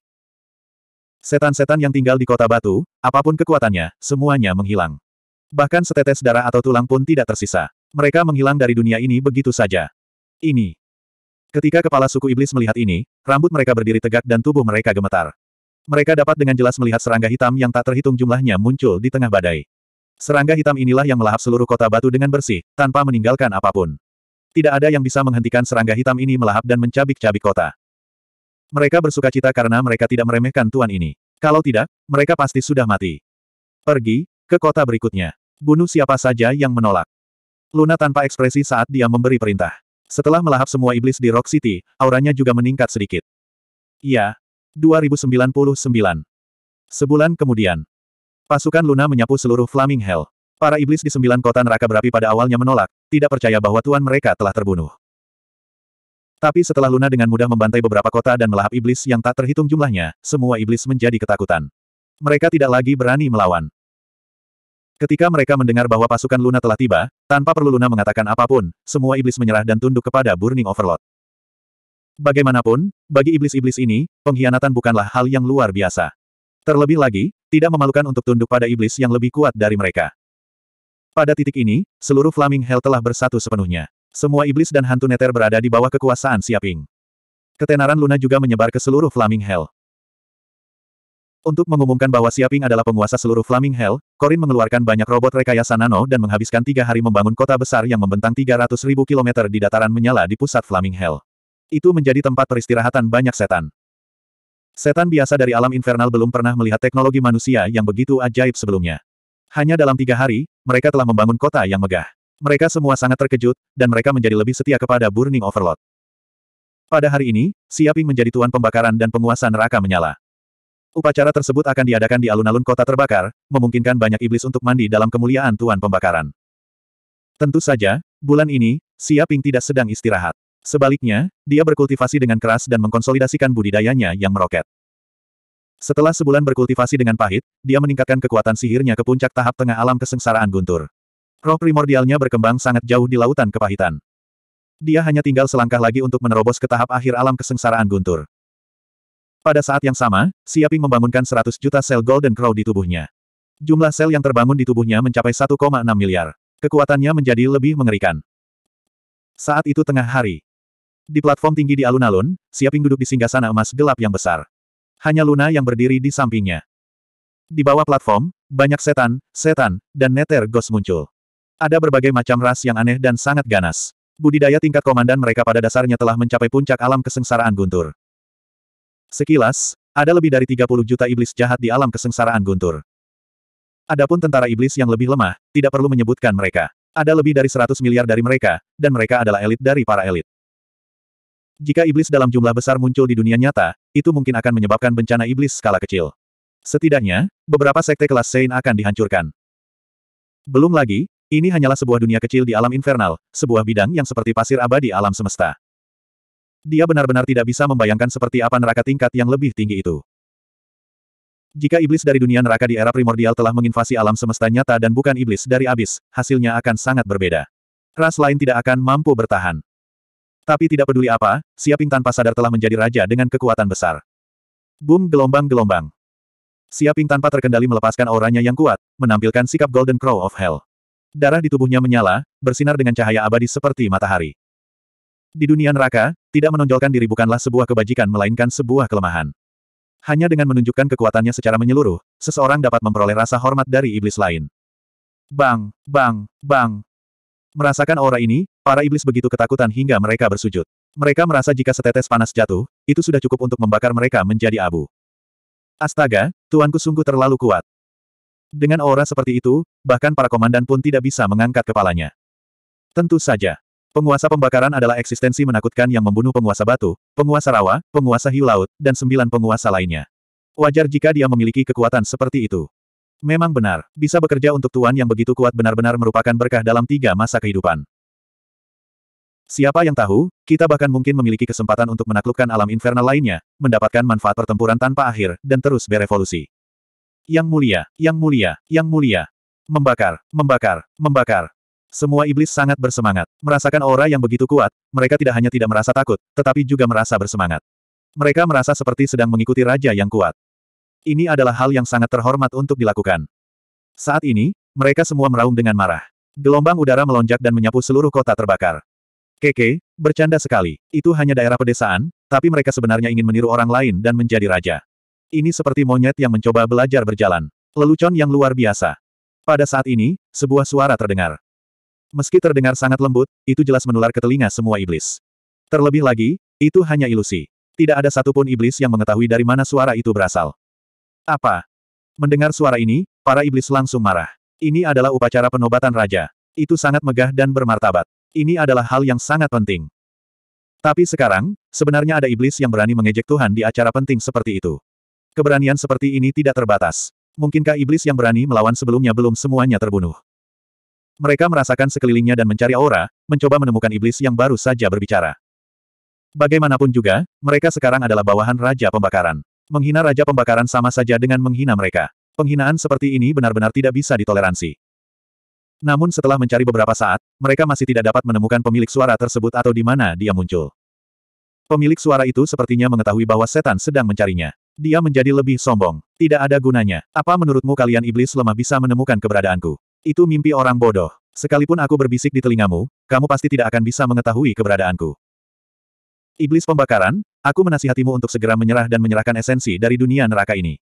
Setan-setan yang tinggal di kota batu, apapun kekuatannya, semuanya menghilang. Bahkan setetes darah atau tulang pun tidak tersisa mereka menghilang dari dunia ini begitu saja. Ini. Ketika kepala suku iblis melihat ini, rambut mereka berdiri tegak dan tubuh mereka gemetar. Mereka dapat dengan jelas melihat serangga hitam yang tak terhitung jumlahnya muncul di tengah badai. Serangga hitam inilah yang melahap seluruh kota batu dengan bersih, tanpa meninggalkan apapun. Tidak ada yang bisa menghentikan serangga hitam ini melahap dan mencabik-cabik kota. Mereka bersuka cita karena mereka tidak meremehkan tuan ini. Kalau tidak, mereka pasti sudah mati. Pergi, ke kota berikutnya. Bunuh siapa saja yang menolak. Luna tanpa ekspresi saat dia memberi perintah. Setelah melahap semua iblis di Rock City, auranya juga meningkat sedikit. Iya. 2099. Sebulan kemudian. Pasukan Luna menyapu seluruh Flaming Hell. Para iblis di sembilan kota neraka berapi pada awalnya menolak, tidak percaya bahwa tuan mereka telah terbunuh. Tapi setelah Luna dengan mudah membantai beberapa kota dan melahap iblis yang tak terhitung jumlahnya, semua iblis menjadi ketakutan. Mereka tidak lagi berani melawan. Ketika mereka mendengar bahwa pasukan Luna telah tiba, tanpa perlu Luna mengatakan apapun, semua iblis menyerah dan tunduk kepada Burning Overlord. Bagaimanapun, bagi iblis-iblis ini, pengkhianatan bukanlah hal yang luar biasa. Terlebih lagi, tidak memalukan untuk tunduk pada iblis yang lebih kuat dari mereka. Pada titik ini, seluruh Flaming Hell telah bersatu sepenuhnya. Semua iblis dan hantu neter berada di bawah kekuasaan Siaping. Ketenaran Luna juga menyebar ke seluruh Flaming Hell. Untuk mengumumkan bahwa Siaping adalah penguasa seluruh Flaming Hell, Korin mengeluarkan banyak robot rekayasa nano dan menghabiskan tiga hari membangun kota besar yang membentang 300.000 kilometer di dataran menyala di pusat Flaming Hell. Itu menjadi tempat peristirahatan banyak setan. Setan biasa dari alam infernal belum pernah melihat teknologi manusia yang begitu ajaib sebelumnya. Hanya dalam tiga hari, mereka telah membangun kota yang megah. Mereka semua sangat terkejut, dan mereka menjadi lebih setia kepada Burning Overlord. Pada hari ini, Siaping menjadi tuan pembakaran dan penguasa neraka menyala. Upacara tersebut akan diadakan di alun-alun kota terbakar, memungkinkan banyak iblis untuk mandi dalam kemuliaan Tuan Pembakaran. Tentu saja, bulan ini, Siaping tidak sedang istirahat. Sebaliknya, dia berkultivasi dengan keras dan mengkonsolidasikan budidayanya yang meroket. Setelah sebulan berkultivasi dengan pahit, dia meningkatkan kekuatan sihirnya ke puncak tahap tengah alam kesengsaraan guntur. Roh primordialnya berkembang sangat jauh di lautan kepahitan. Dia hanya tinggal selangkah lagi untuk menerobos ke tahap akhir alam kesengsaraan guntur. Pada saat yang sama, Siaping membangunkan 100 juta sel Golden Crow di tubuhnya. Jumlah sel yang terbangun di tubuhnya mencapai 1,6 miliar. Kekuatannya menjadi lebih mengerikan. Saat itu tengah hari. Di platform tinggi di alun-alun, Siaping duduk di singgasana emas gelap yang besar. Hanya Luna yang berdiri di sampingnya. Di bawah platform, banyak setan, setan, dan neter ghost muncul. Ada berbagai macam ras yang aneh dan sangat ganas. Budidaya tingkat komandan mereka pada dasarnya telah mencapai puncak alam kesengsaraan guntur. Sekilas, ada lebih dari 30 juta iblis jahat di alam kesengsaraan guntur. Adapun tentara iblis yang lebih lemah, tidak perlu menyebutkan mereka. Ada lebih dari 100 miliar dari mereka, dan mereka adalah elit dari para elit. Jika iblis dalam jumlah besar muncul di dunia nyata, itu mungkin akan menyebabkan bencana iblis skala kecil. Setidaknya, beberapa sekte kelas Saint akan dihancurkan. Belum lagi, ini hanyalah sebuah dunia kecil di alam infernal, sebuah bidang yang seperti pasir abadi alam semesta. Dia benar-benar tidak bisa membayangkan seperti apa neraka tingkat yang lebih tinggi itu. Jika iblis dari dunia neraka di era primordial telah menginvasi alam semesta nyata dan bukan iblis dari abis, hasilnya akan sangat berbeda. Ras lain tidak akan mampu bertahan. Tapi tidak peduli apa, Siaping tanpa sadar telah menjadi raja dengan kekuatan besar. Boom gelombang-gelombang. Siaping tanpa terkendali melepaskan auranya yang kuat, menampilkan sikap Golden Crow of Hell. Darah di tubuhnya menyala, bersinar dengan cahaya abadi seperti matahari. Di dunia neraka, tidak menonjolkan diri bukanlah sebuah kebajikan melainkan sebuah kelemahan. Hanya dengan menunjukkan kekuatannya secara menyeluruh, seseorang dapat memperoleh rasa hormat dari iblis lain. Bang, bang, bang. Merasakan aura ini, para iblis begitu ketakutan hingga mereka bersujud. Mereka merasa jika setetes panas jatuh, itu sudah cukup untuk membakar mereka menjadi abu. Astaga, tuanku sungguh terlalu kuat. Dengan aura seperti itu, bahkan para komandan pun tidak bisa mengangkat kepalanya. Tentu saja. Penguasa pembakaran adalah eksistensi menakutkan yang membunuh penguasa batu, penguasa rawa, penguasa hiu laut, dan sembilan penguasa lainnya. Wajar jika dia memiliki kekuatan seperti itu. Memang benar, bisa bekerja untuk Tuan yang begitu kuat benar-benar merupakan berkah dalam tiga masa kehidupan. Siapa yang tahu, kita bahkan mungkin memiliki kesempatan untuk menaklukkan alam infernal lainnya, mendapatkan manfaat pertempuran tanpa akhir, dan terus berevolusi. Yang mulia, yang mulia, yang mulia. Membakar, membakar, membakar. Semua iblis sangat bersemangat. Merasakan aura yang begitu kuat, mereka tidak hanya tidak merasa takut, tetapi juga merasa bersemangat. Mereka merasa seperti sedang mengikuti raja yang kuat. Ini adalah hal yang sangat terhormat untuk dilakukan. Saat ini, mereka semua meraung dengan marah. Gelombang udara melonjak dan menyapu seluruh kota terbakar. Keke, bercanda sekali. Itu hanya daerah pedesaan, tapi mereka sebenarnya ingin meniru orang lain dan menjadi raja. Ini seperti monyet yang mencoba belajar berjalan. Lelucon yang luar biasa. Pada saat ini, sebuah suara terdengar. Meski terdengar sangat lembut, itu jelas menular ke telinga semua iblis. Terlebih lagi, itu hanya ilusi. Tidak ada satupun iblis yang mengetahui dari mana suara itu berasal. Apa? Mendengar suara ini, para iblis langsung marah. Ini adalah upacara penobatan raja. Itu sangat megah dan bermartabat. Ini adalah hal yang sangat penting. Tapi sekarang, sebenarnya ada iblis yang berani mengejek Tuhan di acara penting seperti itu. Keberanian seperti ini tidak terbatas. Mungkinkah iblis yang berani melawan sebelumnya belum semuanya terbunuh? Mereka merasakan sekelilingnya dan mencari aura, mencoba menemukan iblis yang baru saja berbicara. Bagaimanapun juga, mereka sekarang adalah bawahan Raja Pembakaran. Menghina Raja Pembakaran sama saja dengan menghina mereka. Penghinaan seperti ini benar-benar tidak bisa ditoleransi. Namun setelah mencari beberapa saat, mereka masih tidak dapat menemukan pemilik suara tersebut atau di mana dia muncul. Pemilik suara itu sepertinya mengetahui bahwa setan sedang mencarinya. Dia menjadi lebih sombong. Tidak ada gunanya. Apa menurutmu kalian iblis lemah bisa menemukan keberadaanku? Itu mimpi orang bodoh. Sekalipun aku berbisik di telingamu, kamu pasti tidak akan bisa mengetahui keberadaanku. Iblis pembakaran, aku menasihatimu untuk segera menyerah dan menyerahkan esensi dari dunia neraka ini.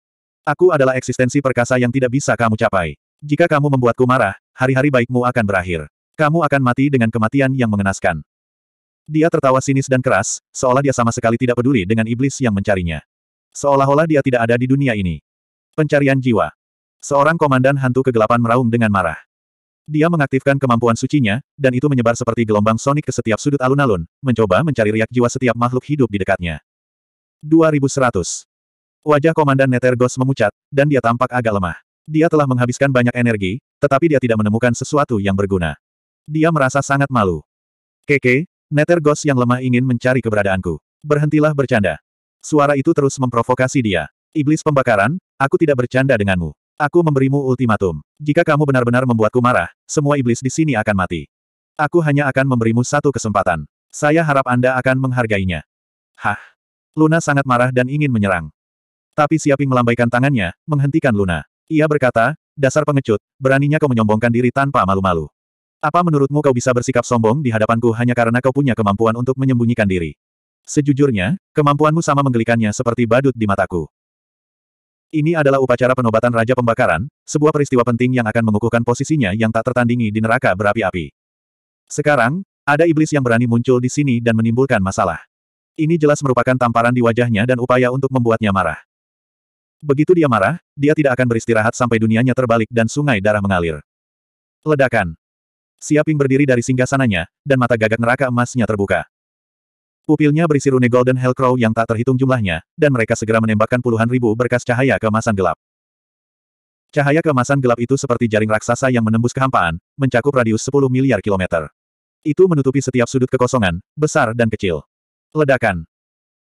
Aku adalah eksistensi perkasa yang tidak bisa kamu capai. Jika kamu membuatku marah, hari-hari baikmu akan berakhir. Kamu akan mati dengan kematian yang mengenaskan. Dia tertawa sinis dan keras, seolah dia sama sekali tidak peduli dengan iblis yang mencarinya. Seolah-olah dia tidak ada di dunia ini. Pencarian jiwa. Seorang komandan hantu kegelapan meraung dengan marah. Dia mengaktifkan kemampuan sucinya, dan itu menyebar seperti gelombang sonik ke setiap sudut alun-alun, mencoba mencari riak jiwa setiap makhluk hidup di dekatnya. 2100. Wajah Komandan Netergos memucat, dan dia tampak agak lemah. Dia telah menghabiskan banyak energi, tetapi dia tidak menemukan sesuatu yang berguna. Dia merasa sangat malu. Keke, Netergos yang lemah ingin mencari keberadaanku. Berhentilah bercanda. Suara itu terus memprovokasi dia. Iblis pembakaran, aku tidak bercanda denganmu. Aku memberimu ultimatum. Jika kamu benar-benar membuatku marah, semua iblis di sini akan mati. Aku hanya akan memberimu satu kesempatan. Saya harap Anda akan menghargainya. Hah? Luna sangat marah dan ingin menyerang. Tapi Siaping melambaikan tangannya, menghentikan Luna. Ia berkata, dasar pengecut, beraninya kau menyombongkan diri tanpa malu-malu. Apa menurutmu kau bisa bersikap sombong di hadapanku hanya karena kau punya kemampuan untuk menyembunyikan diri? Sejujurnya, kemampuanmu sama menggelikannya seperti badut di mataku. Ini adalah upacara penobatan Raja Pembakaran, sebuah peristiwa penting yang akan mengukuhkan posisinya yang tak tertandingi di neraka berapi-api. Sekarang, ada iblis yang berani muncul di sini dan menimbulkan masalah. Ini jelas merupakan tamparan di wajahnya dan upaya untuk membuatnya marah. Begitu dia marah, dia tidak akan beristirahat sampai dunianya terbalik dan sungai darah mengalir. Ledakan. Siaping berdiri dari singgasananya, dan mata gagak neraka emasnya terbuka. Pupilnya berisi rune Golden Hellcrow yang tak terhitung jumlahnya, dan mereka segera menembakkan puluhan ribu berkas cahaya kemasan gelap. Cahaya kemasan gelap itu seperti jaring raksasa yang menembus kehampaan, mencakup radius 10 miliar kilometer. Itu menutupi setiap sudut kekosongan, besar dan kecil. Ledakan.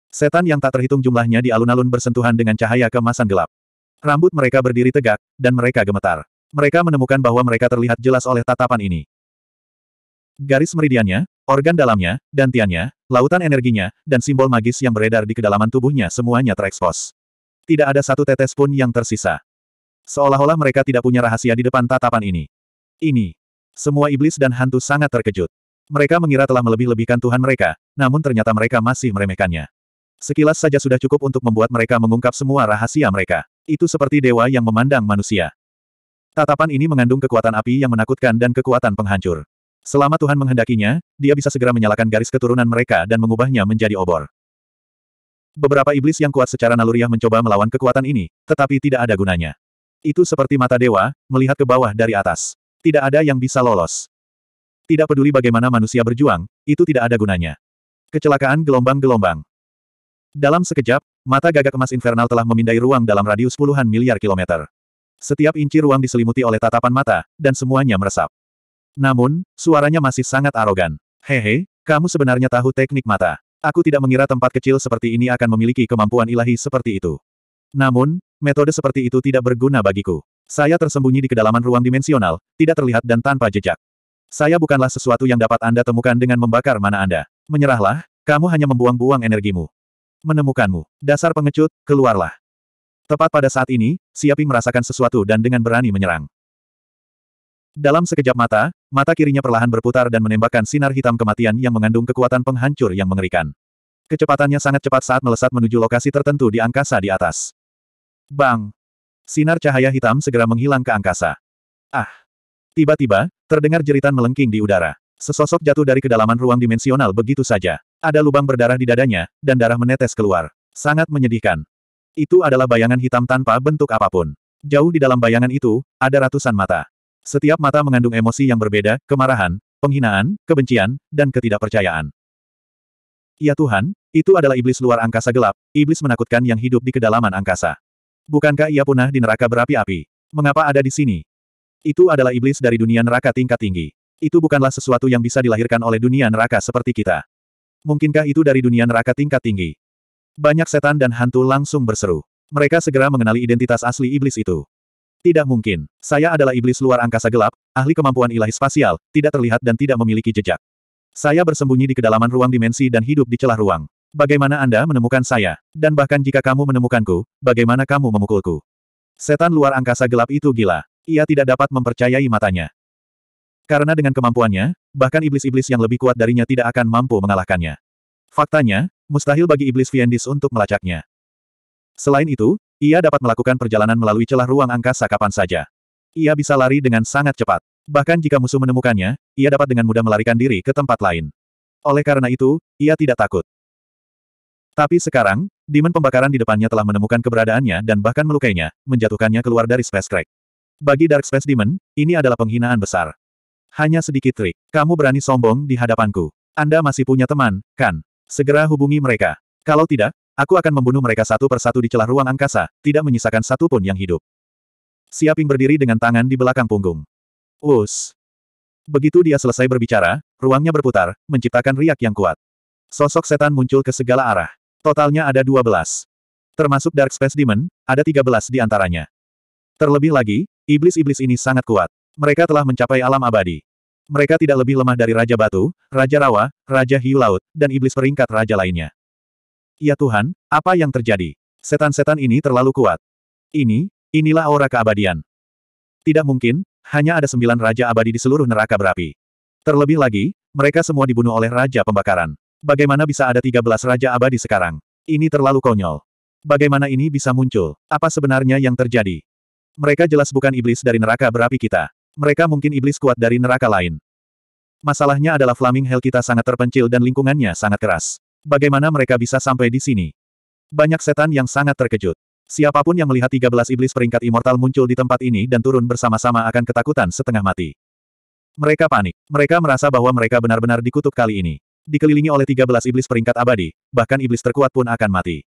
Setan yang tak terhitung jumlahnya di alun-alun bersentuhan dengan cahaya kemasan gelap. Rambut mereka berdiri tegak, dan mereka gemetar. Mereka menemukan bahwa mereka terlihat jelas oleh tatapan ini. Garis meridiannya, Organ dalamnya, dantiannya, lautan energinya, dan simbol magis yang beredar di kedalaman tubuhnya semuanya terekspos. Tidak ada satu tetes pun yang tersisa. Seolah-olah mereka tidak punya rahasia di depan tatapan ini. Ini. Semua iblis dan hantu sangat terkejut. Mereka mengira telah melebih-lebihkan Tuhan mereka, namun ternyata mereka masih meremehkannya. Sekilas saja sudah cukup untuk membuat mereka mengungkap semua rahasia mereka. Itu seperti dewa yang memandang manusia. Tatapan ini mengandung kekuatan api yang menakutkan dan kekuatan penghancur. Selama Tuhan menghendakinya, dia bisa segera menyalakan garis keturunan mereka dan mengubahnya menjadi obor. Beberapa iblis yang kuat secara naluriah mencoba melawan kekuatan ini, tetapi tidak ada gunanya. Itu seperti mata dewa, melihat ke bawah dari atas. Tidak ada yang bisa lolos. Tidak peduli bagaimana manusia berjuang, itu tidak ada gunanya. Kecelakaan gelombang-gelombang. Dalam sekejap, mata gagak emas infernal telah memindai ruang dalam radius puluhan miliar kilometer. Setiap inci ruang diselimuti oleh tatapan mata, dan semuanya meresap. Namun, suaranya masih sangat arogan. Hehe, kamu sebenarnya tahu teknik mata. Aku tidak mengira tempat kecil seperti ini akan memiliki kemampuan ilahi seperti itu. Namun, metode seperti itu tidak berguna bagiku. Saya tersembunyi di kedalaman ruang dimensional, tidak terlihat dan tanpa jejak. Saya bukanlah sesuatu yang dapat Anda temukan dengan membakar mana Anda. Menyerahlah, kamu hanya membuang-buang energimu. Menemukanmu, dasar pengecut, keluarlah. Tepat pada saat ini, Siapi merasakan sesuatu dan dengan berani menyerang. Dalam sekejap mata, Mata kirinya perlahan berputar dan menembakkan sinar hitam kematian yang mengandung kekuatan penghancur yang mengerikan. Kecepatannya sangat cepat saat melesat menuju lokasi tertentu di angkasa di atas. Bang! Sinar cahaya hitam segera menghilang ke angkasa. Ah! Tiba-tiba, terdengar jeritan melengking di udara. Sesosok jatuh dari kedalaman ruang dimensional begitu saja. Ada lubang berdarah di dadanya, dan darah menetes keluar. Sangat menyedihkan. Itu adalah bayangan hitam tanpa bentuk apapun. Jauh di dalam bayangan itu, ada ratusan mata. Setiap mata mengandung emosi yang berbeda, kemarahan, penghinaan, kebencian, dan ketidakpercayaan. Ya Tuhan, itu adalah iblis luar angkasa gelap, iblis menakutkan yang hidup di kedalaman angkasa. Bukankah ia punah di neraka berapi-api? Mengapa ada di sini? Itu adalah iblis dari dunia neraka tingkat tinggi. Itu bukanlah sesuatu yang bisa dilahirkan oleh dunia neraka seperti kita. Mungkinkah itu dari dunia neraka tingkat tinggi? Banyak setan dan hantu langsung berseru. Mereka segera mengenali identitas asli iblis itu. Tidak mungkin. Saya adalah iblis luar angkasa gelap, ahli kemampuan ilahi spasial, tidak terlihat dan tidak memiliki jejak. Saya bersembunyi di kedalaman ruang dimensi dan hidup di celah ruang. Bagaimana Anda menemukan saya? Dan bahkan jika kamu menemukanku, bagaimana kamu memukulku? Setan luar angkasa gelap itu gila. Ia tidak dapat mempercayai matanya. Karena dengan kemampuannya, bahkan iblis-iblis yang lebih kuat darinya tidak akan mampu mengalahkannya. Faktanya, mustahil bagi iblis Fiendis untuk melacaknya. Selain itu, ia dapat melakukan perjalanan melalui celah ruang angkasa kapan saja. Ia bisa lari dengan sangat cepat. Bahkan jika musuh menemukannya, ia dapat dengan mudah melarikan diri ke tempat lain. Oleh karena itu, ia tidak takut. Tapi sekarang, Demon pembakaran di depannya telah menemukan keberadaannya dan bahkan melukainya, menjatuhkannya keluar dari Space Crack. Bagi Dark Space Demon, ini adalah penghinaan besar. Hanya sedikit trik. Kamu berani sombong di hadapanku. Anda masih punya teman, kan? Segera hubungi mereka. Kalau tidak, Aku akan membunuh mereka satu persatu di celah ruang angkasa, tidak menyisakan satu pun yang hidup. Siaping berdiri dengan tangan di belakang punggung. Us. Begitu dia selesai berbicara, ruangnya berputar, menciptakan riak yang kuat. Sosok setan muncul ke segala arah. Totalnya ada dua belas. Termasuk Dark Space Demon, ada 13 di antaranya. Terlebih lagi, iblis-iblis ini sangat kuat. Mereka telah mencapai alam abadi. Mereka tidak lebih lemah dari Raja Batu, Raja Rawa, Raja Hiu Laut, dan iblis peringkat raja lainnya. Ya Tuhan, apa yang terjadi? Setan-setan ini terlalu kuat. Ini, inilah aura keabadian. Tidak mungkin, hanya ada sembilan raja abadi di seluruh neraka berapi. Terlebih lagi, mereka semua dibunuh oleh Raja Pembakaran. Bagaimana bisa ada tiga belas Raja Abadi sekarang? Ini terlalu konyol. Bagaimana ini bisa muncul? Apa sebenarnya yang terjadi? Mereka jelas bukan iblis dari neraka berapi kita. Mereka mungkin iblis kuat dari neraka lain. Masalahnya adalah Flaming Hell kita sangat terpencil dan lingkungannya sangat keras. Bagaimana mereka bisa sampai di sini? Banyak setan yang sangat terkejut. Siapapun yang melihat 13 iblis peringkat immortal muncul di tempat ini dan turun bersama-sama akan ketakutan setengah mati. Mereka panik. Mereka merasa bahwa mereka benar-benar dikutuk kali ini. Dikelilingi oleh 13 iblis peringkat abadi, bahkan iblis terkuat pun akan mati.